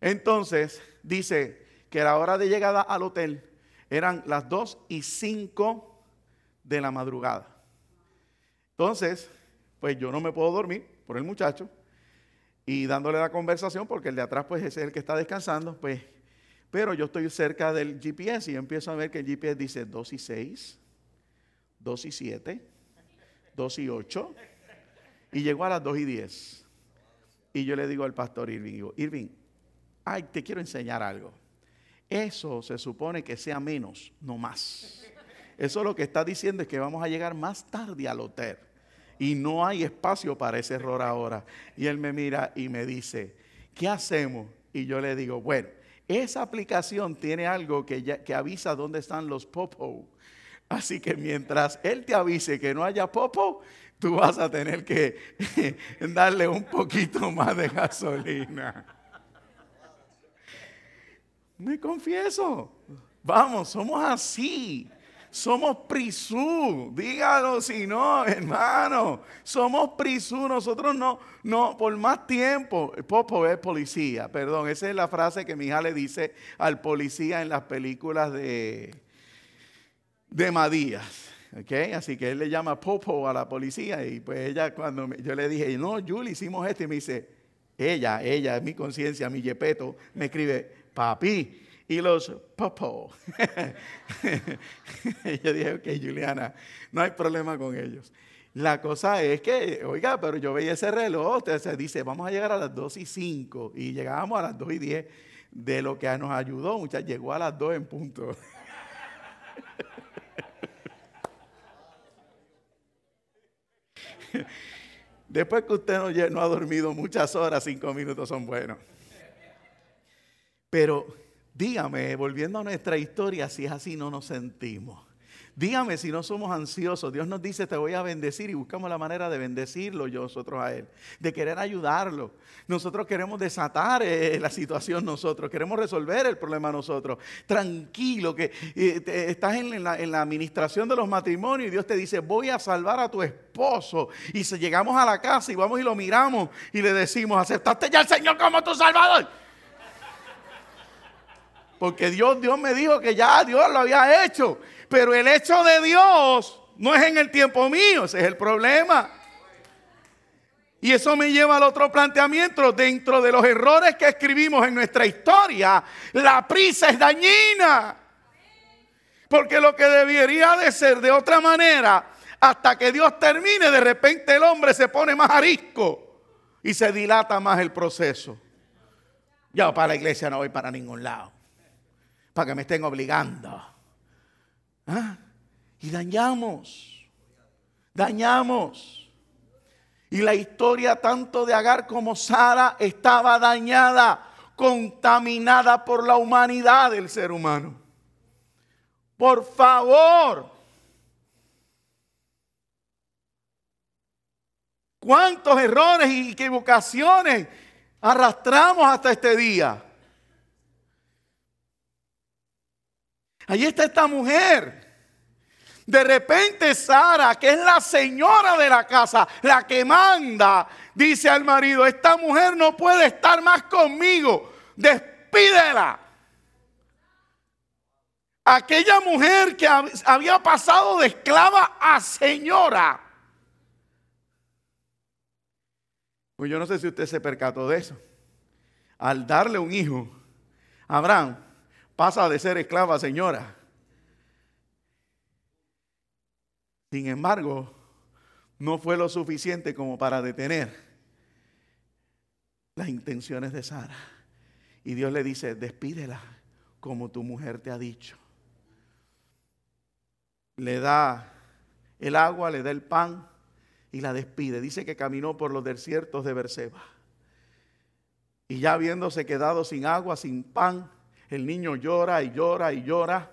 Entonces, dice que la hora de llegada al hotel eran las 2 y 5 de la madrugada. Entonces, pues yo no me puedo dormir por el muchacho y dándole la conversación porque el de atrás pues es el que está descansando, pues pero yo estoy cerca del GPS y empiezo a ver que el GPS dice 2 y 6, 2 y 7, 2 y 8 y llegó a las 2 y 10. Y yo le digo al pastor Irving, digo, Irving, ay, te quiero enseñar algo. Eso se supone que sea menos, no más. Eso lo que está diciendo es que vamos a llegar más tarde al hotel y no hay espacio para ese error ahora. Y él me mira y me dice, ¿qué hacemos? Y yo le digo, bueno, esa aplicación tiene algo que, avisa dónde están los popo. Así que mientras él te avise que no haya popo, tú vas a tener que [laughs] darle un poquito más de gasolina. Me confieso, vamos, somos así. Somos prisú. Dígalo si no, hermano. Somos prisú. Nosotros no, no, por más tiempo. Popo es policía, perdón. Esa es la frase que mi hija le dice al policía en las películas de, de Madías. Okay, así que él le llama Popo a la policía y pues ella cuando yo le dije, no, Julie, hicimos esto y me dice, ella, ella, es mi conciencia, mi yepeto, me escribe, papi, y los Popo. [laughs] yo dije, ok, Juliana, no hay problema con ellos. La cosa es que, oiga, pero yo veía ese reloj, se dice, vamos a llegar a las 2 y 5 y llegábamos a las 2 y 10 de lo que nos ayudó, muchachos, llegó a las 2 en punto. [laughs] Después que usted no, no ha dormido muchas horas, cinco minutos son buenos. Pero Dígame, volviendo a nuestra historia, si es así, no nos sentimos. Dígame si no somos ansiosos. Dios nos dice, te voy a bendecir y buscamos la manera de bendecirlo yo, nosotros a Él, de querer ayudarlo. Nosotros queremos desatar eh, eh, la situación nosotros, queremos resolver el problema nosotros. Tranquilo, que eh, estás en la, en la, administración de los matrimonios y Dios te dice, voy a salvar a tu esposo. Y si llegamos a la casa y vamos y lo miramos y le decimos, ¿aceptaste ya al Señor como tu Salvador? Porque Dios, Dios me dijo que ya Dios lo había hecho. Pero el hecho de Dios no es en el tiempo mío, ese es el problema. Y eso me lleva al otro planteamiento. Dentro de los errores que escribimos en nuestra historia, la prisa es dañina. Porque lo que debería de ser de otra manera, hasta que Dios termine, de repente el hombre se pone más arisco y se dilata más el proceso. Ya para la iglesia no voy para ningún lado para que me estén obligando. ¿Ah? Y dañamos, dañamos. Y la historia tanto de Agar como Sara estaba dañada, contaminada por la humanidad del ser humano. Por favor, cuántos errores y equivocaciones arrastramos hasta este día. Ahí está esta mujer. De repente Sara, que es la señora de la casa, la que manda, dice al marido, esta mujer no puede estar más conmigo, despídela. Aquella mujer que había pasado de esclava a señora. Pues yo no sé si usted se percató de eso. Al darle un hijo, Abraham Pasa de ser esclava, señora. Sin embargo, no fue lo suficiente como para detener las intenciones de Sara. Y Dios le dice, despídela como tu mujer te ha dicho. Le da el agua, le da el pan y la despide. Dice que caminó por los desiertos de Berseba. Y ya habiéndose quedado sin agua, sin pan, el niño llora y llora y llora.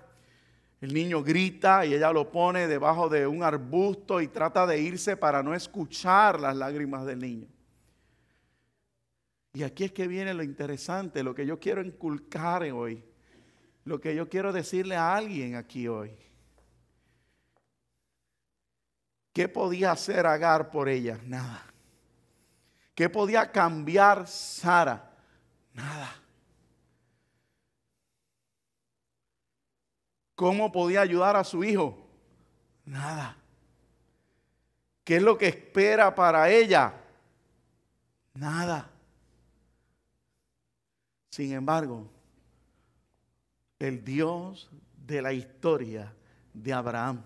El niño grita y ella lo pone debajo de un arbusto y trata de irse para no escuchar las lágrimas del niño. Y aquí es que viene lo interesante, lo que yo quiero inculcar hoy, lo que yo quiero decirle a alguien aquí hoy. ¿Qué podía hacer Agar por ella? Nada. ¿Qué podía cambiar Sara? Nada. ¿Cómo podía ayudar a su hijo? Nada. ¿Qué es lo que espera para ella? Nada. Sin embargo, el Dios de la historia de Abraham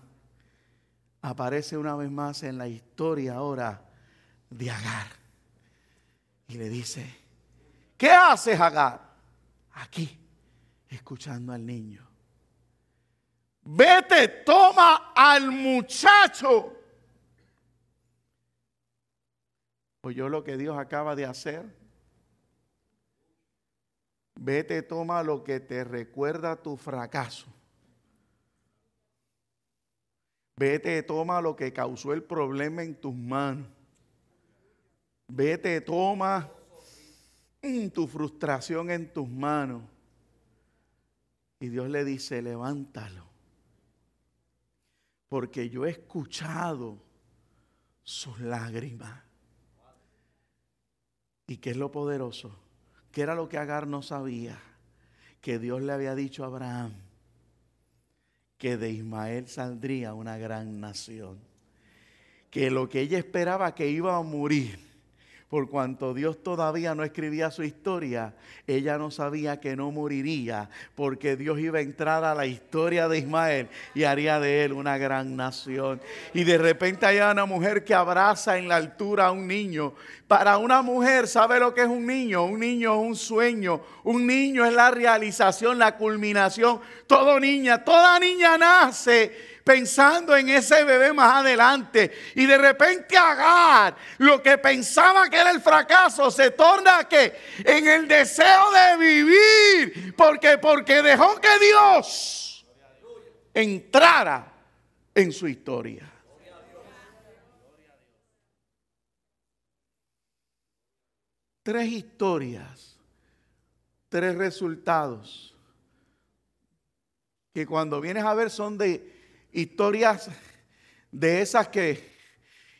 aparece una vez más en la historia ahora de Agar. Y le dice, ¿qué haces Agar? Aquí, escuchando al niño vete, toma al muchacho. Pues ¿Oyó lo que Dios acaba de hacer, vete, toma lo que te recuerda tu fracaso. Vete, toma lo que causó el problema en tus manos. Vete, toma mm, tu frustración en tus manos. Y Dios le dice, levántalo porque yo he escuchado sus lágrimas. ¿Y qué es lo poderoso? Que era lo que Agar no sabía? Que Dios le había dicho a Abraham que de Ismael saldría una gran nación. Que lo que ella esperaba que iba a morir por cuanto Dios todavía no escribía su historia, ella no sabía que no moriría, porque Dios iba a entrar a la historia de Ismael y haría de él una gran nación. Y de repente hay una mujer que abraza en la altura a un niño. Para una mujer, ¿sabe lo que es un niño? Un niño es un sueño, un niño es la realización, la culminación. todo niña, toda niña nace pensando en ese bebé más adelante. Y de repente Agar, lo que pensaba que era el fracaso, se torna que en el deseo de vivir, porque porque dejó que Dios entrara en su historia. Tres historias, tres resultados que cuando vienes a ver son de historias de esas que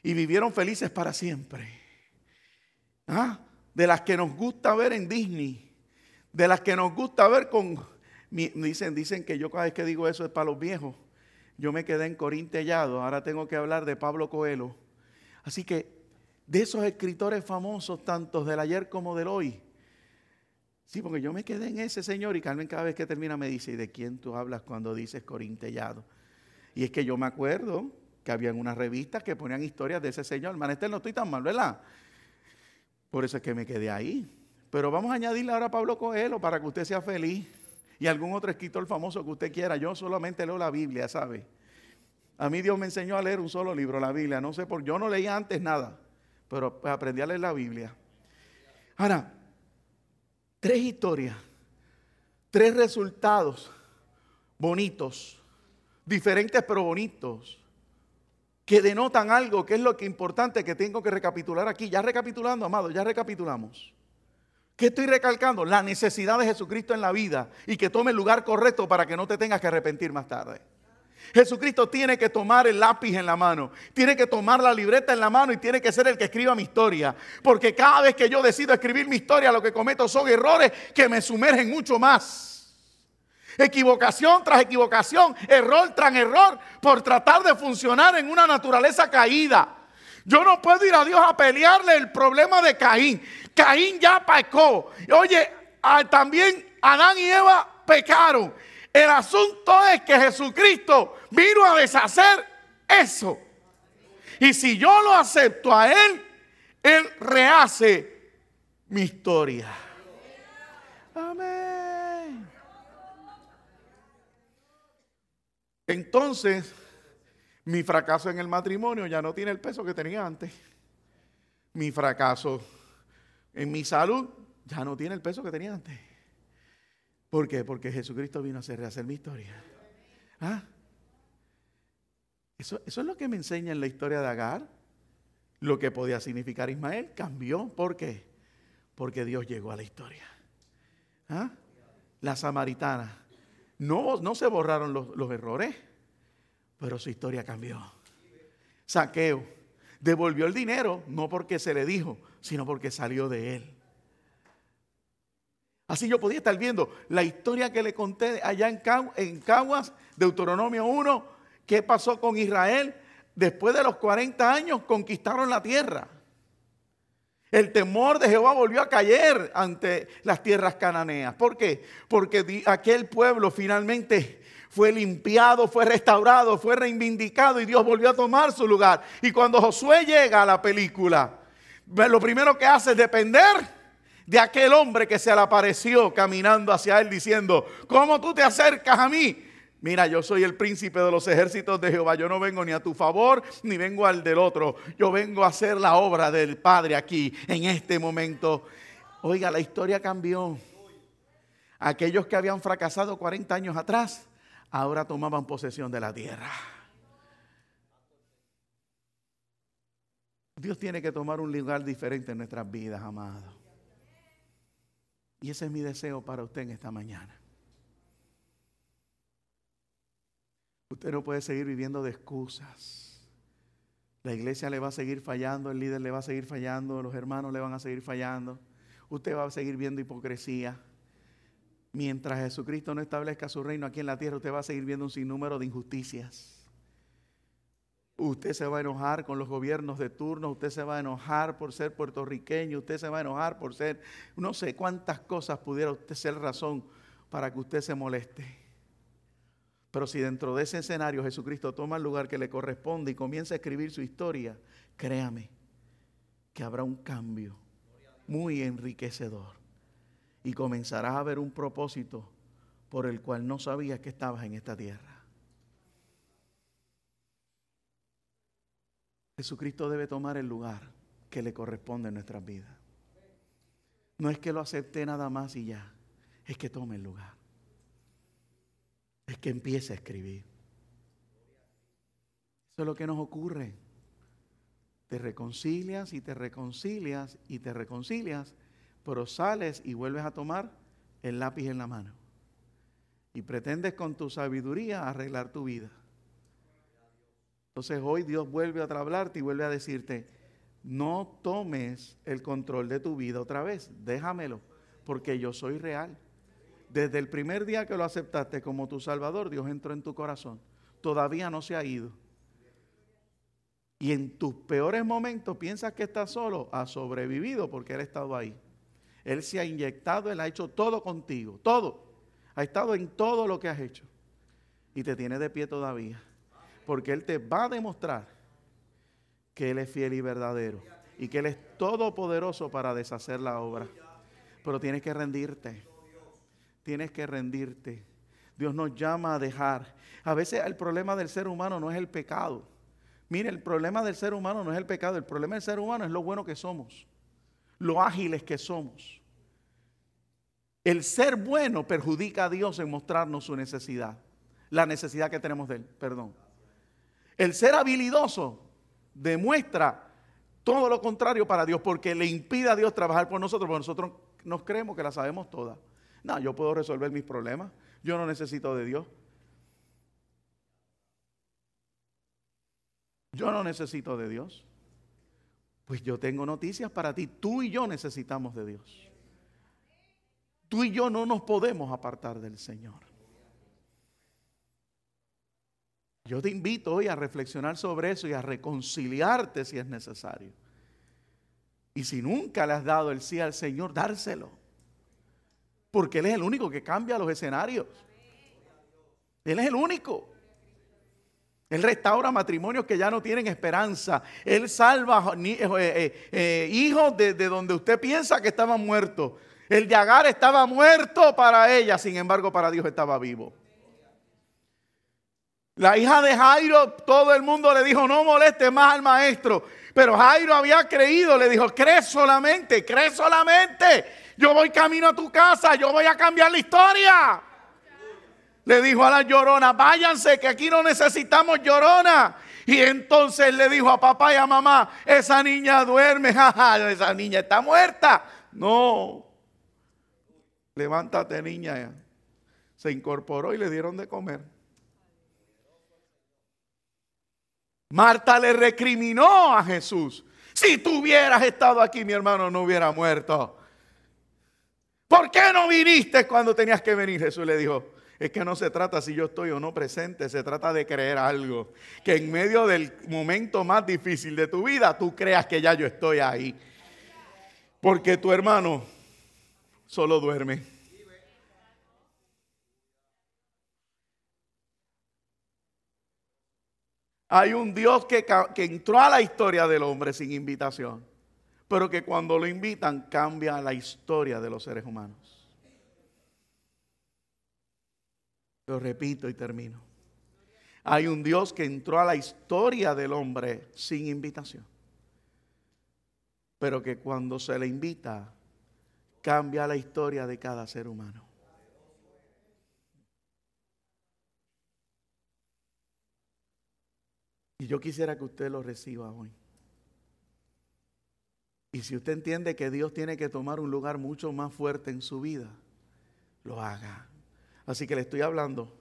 y vivieron felices para siempre. ¿Ah? De las que nos gusta ver en Disney, de las que nos gusta ver con dicen dicen que yo cada vez que digo eso es para los viejos. Yo me quedé en Corín ahora tengo que hablar de Pablo Coelho. Así que de esos escritores famosos, tantos del ayer como del hoy. Sí, porque yo me quedé en ese señor y Carmen cada vez que termina me dice, ¿y de quién tú hablas cuando dices Corín y es que yo me acuerdo que había unas revistas que ponían historias de ese señor. Manester, no estoy tan mal, ¿verdad? Por eso es que me quedé ahí. Pero vamos a añadirle ahora a Pablo Coelho para que usted sea feliz y algún otro escritor famoso que usted quiera. Yo solamente leo la Biblia, ¿sabe? A mí Dios me enseñó a leer un solo libro, la Biblia. No sé por yo no leía antes nada, pero pues, aprendí a leer la Biblia. Ahora, tres historias, tres resultados bonitos diferentes pero bonitos, que denotan algo, que es lo que importante que tengo que recapitular aquí. Ya recapitulando, amado, ya recapitulamos. ¿Qué estoy recalcando? La necesidad de Jesucristo en la vida y que tome el lugar correcto para que no te tengas que arrepentir más tarde. Jesucristo tiene que tomar el lápiz en la mano, tiene que tomar la libreta en la mano y tiene que ser el que escriba mi historia. Porque cada vez que yo decido escribir mi historia, lo que cometo son errores que me sumergen mucho más. Equivocación tras equivocación, error tras error, por tratar de funcionar en una naturaleza caída. Yo no puedo ir a Dios a pelearle el problema de Caín. Caín ya pecó. Oye, también Adán y Eva pecaron. El asunto es que Jesucristo vino a deshacer eso. Y si yo lo acepto a Él, Él rehace mi historia. Amén. Entonces, mi fracaso en el matrimonio ya no tiene el peso que tenía antes. Mi fracaso en mi salud ya no tiene el peso que tenía antes. ¿Por qué? Porque Jesucristo vino a hacer, rehacer mi historia. ¿Ah? Eso, es lo que me enseña en la historia de Agar. Lo que podía significar Ismael cambió. ¿Por qué? Porque Dios llegó a la historia. ¿Ah? La samaritana no, se borraron los, los errores, pero su historia cambió. Saqueo devolvió el dinero no porque se le dijo, sino porque salió de él. Así yo podía estar viendo la historia que le conté allá en Caguas, Deuteronomio 1, qué pasó con Israel. Después de los 40 años conquistaron la tierra. El temor de Jehová volvió a caer ante las tierras cananeas. ¿Por qué? Porque aquel pueblo finalmente fue limpiado, fue restaurado, fue reivindicado y Dios volvió a tomar su lugar. Y cuando Josué llega a la película, lo primero que hace es depender de aquel hombre que se le apareció caminando hacia él diciendo, ¿cómo tú te acercas a mí? Mira, yo soy el príncipe de los ejércitos de Jehová. Yo no vengo ni a tu favor ni vengo al del otro. Yo vengo a hacer la obra del Padre aquí, en este momento. Oiga, la historia cambió. Aquellos que habían fracasado 40 años atrás, ahora tomaban posesión de la tierra. Dios tiene que tomar un lugar diferente en nuestras vidas, amado. Y ese es mi deseo para usted en esta mañana. Usted no puede seguir viviendo de excusas. La iglesia le va a seguir fallando, el líder le va a seguir fallando, los hermanos le van a seguir fallando. Usted va a seguir viendo hipocresía. Mientras Jesucristo no establezca su reino aquí en la tierra, usted va a seguir viendo un sinnúmero de injusticias. Usted se va a enojar con los gobiernos de turno, usted se va a enojar por ser puertorriqueño, usted se va a enojar por ser, no sé cuántas cosas pudiera usted ser razón para que usted se moleste. Pero si dentro de ese escenario Jesucristo toma el lugar que le corresponde y comienza a escribir su historia, créame que habrá un cambio muy enriquecedor y comenzarás a ver un propósito por el cual no sabías que estabas en esta tierra. Jesucristo debe tomar el lugar que le corresponde en nuestras vidas. No es que lo acepte nada más y ya, es que tome el lugar es que empieza a escribir. Eso es lo que nos ocurre. Te reconcilias y te reconcilias y te reconcilias, pero sales y vuelves a tomar el lápiz en la mano. Y pretendes con tu sabiduría arreglar tu vida. Entonces hoy Dios vuelve a hablarte y vuelve a decirte, no tomes el control de tu vida otra vez, déjamelo, porque yo soy real desde el primer día que lo aceptaste como tu Salvador, Dios entró en tu corazón. Todavía no se ha ido. Y en tus peores momentos piensas que estás solo, ha sobrevivido porque Él ha estado ahí. Él se ha inyectado, Él ha hecho todo contigo, todo. Ha estado en todo lo que has hecho. Y te tiene de pie todavía. Porque Él te va a demostrar que Él es fiel y verdadero. Y que Él es todopoderoso para deshacer la obra. Pero tienes que rendirte tienes que rendirte. Dios nos llama a dejar. A veces el problema del ser humano no es el pecado. Mire, el problema del ser humano no es el pecado, el problema del ser humano es lo bueno que somos, lo ágiles que somos. El ser bueno perjudica a Dios en mostrarnos su necesidad, la necesidad que tenemos de Él, perdón. El ser habilidoso demuestra todo lo contrario para Dios porque le impide a Dios trabajar por nosotros, porque nosotros nos creemos que la sabemos todas. No, yo puedo resolver mis problemas. Yo no necesito de Dios. Yo no necesito de Dios. Pues yo tengo noticias para ti. Tú y yo necesitamos de Dios. Tú y yo no nos podemos apartar del Señor. Yo te invito hoy a reflexionar sobre eso y a reconciliarte si es necesario. Y si nunca le has dado el sí al Señor, dárselo. Porque Él es el único que cambia los escenarios. Él es el único. Él restaura matrimonios que ya no tienen esperanza. Él salva eh, eh, eh, hijos de, donde usted piensa que estaban muertos. El de estaba muerto para ella, sin embargo para Dios estaba vivo. La hija de Jairo, todo el mundo le dijo, no moleste más al maestro. Pero Jairo había creído, le dijo, cree solamente, cree solamente yo voy camino a tu casa, yo voy a cambiar la historia. Le dijo a la llorona, váyanse, que aquí no necesitamos llorona. Y entonces le dijo a papá y a mamá, esa niña duerme, [laughs] esa niña está muerta. No, levántate niña. Se incorporó y le dieron de comer. Marta le recriminó a Jesús. Si tú hubieras estado aquí, mi hermano no hubiera muerto. ¿Por qué no viniste cuando tenías que venir? Jesús le dijo, es que no se trata si yo estoy o no presente, se trata de creer algo. Que en medio del momento más difícil de tu vida, tú creas que ya yo estoy ahí. Porque tu hermano solo duerme. Hay un Dios que, que entró a la historia del hombre sin invitación pero que cuando lo invitan cambia la historia de los seres humanos. Lo repito y termino. Hay un Dios que entró a la historia del hombre sin invitación, pero que cuando se le invita cambia la historia de cada ser humano. Y yo quisiera que usted lo reciba hoy. Y si usted entiende que Dios tiene que tomar un lugar mucho más fuerte en su vida, lo haga. Así que le estoy hablando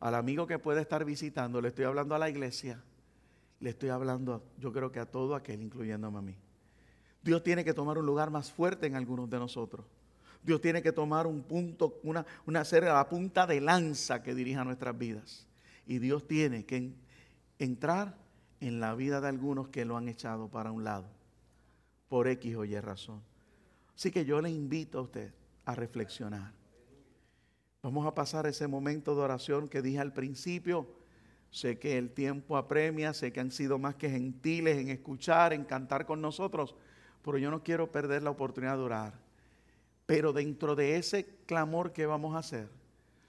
al amigo que puede estar visitando, le estoy hablando a la iglesia, le estoy hablando, yo creo que a todo aquel, incluyéndome a mí. Dios tiene que tomar un lugar más fuerte en algunos de nosotros. Dios tiene que tomar un punto, una, una la punta de lanza que dirija nuestras vidas. Y Dios tiene que entrar en la vida de algunos que lo han echado para un lado por X o Y razón. Así que yo le invito a usted a reflexionar. Vamos a pasar ese momento de oración que dije al principio. Sé que el tiempo apremia, sé que han sido más que gentiles en escuchar, en cantar con nosotros, pero yo no quiero perder la oportunidad de orar. Pero dentro de ese clamor que vamos a hacer,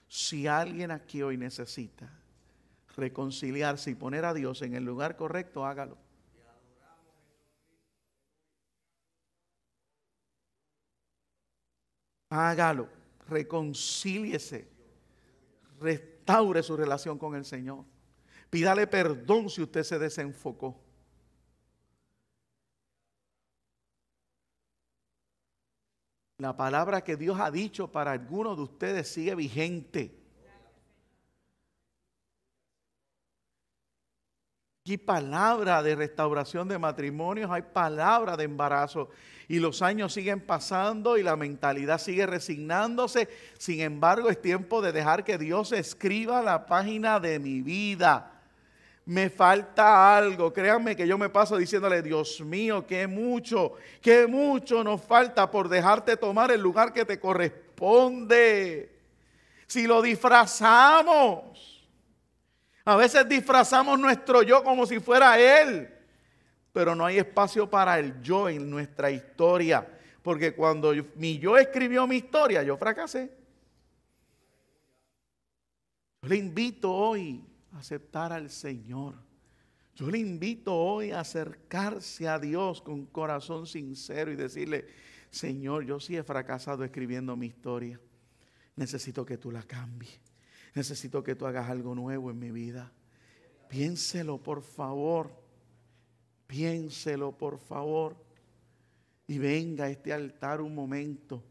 si alguien aquí hoy necesita reconciliarse y poner a Dios en el lugar correcto, hágalo. hágalo, reconcíliese, restaure su relación con el Señor. Pídale perdón si usted se desenfocó. La palabra que Dios ha dicho para algunos de ustedes sigue vigente. Aquí palabra de restauración de matrimonios, hay palabra de embarazo. Y los años siguen pasando y la mentalidad sigue resignándose. Sin embargo, es tiempo de dejar que Dios escriba la página de mi vida. Me falta algo. Créanme que yo me paso diciéndole, Dios mío, qué mucho, qué mucho nos falta por dejarte tomar el lugar que te corresponde. Si lo disfrazamos a veces disfrazamos nuestro yo como si fuera Él, pero no hay espacio para el yo en nuestra historia. Porque cuando mi yo escribió mi historia, yo fracasé. Yo le invito hoy a aceptar al Señor. Yo le invito hoy a acercarse a Dios con corazón sincero y decirle, Señor, yo sí he fracasado escribiendo mi historia. Necesito que tú la cambies. Necesito que tú hagas algo nuevo en mi vida. Piénselo, por favor. Piénselo, por favor. Y venga a este altar un momento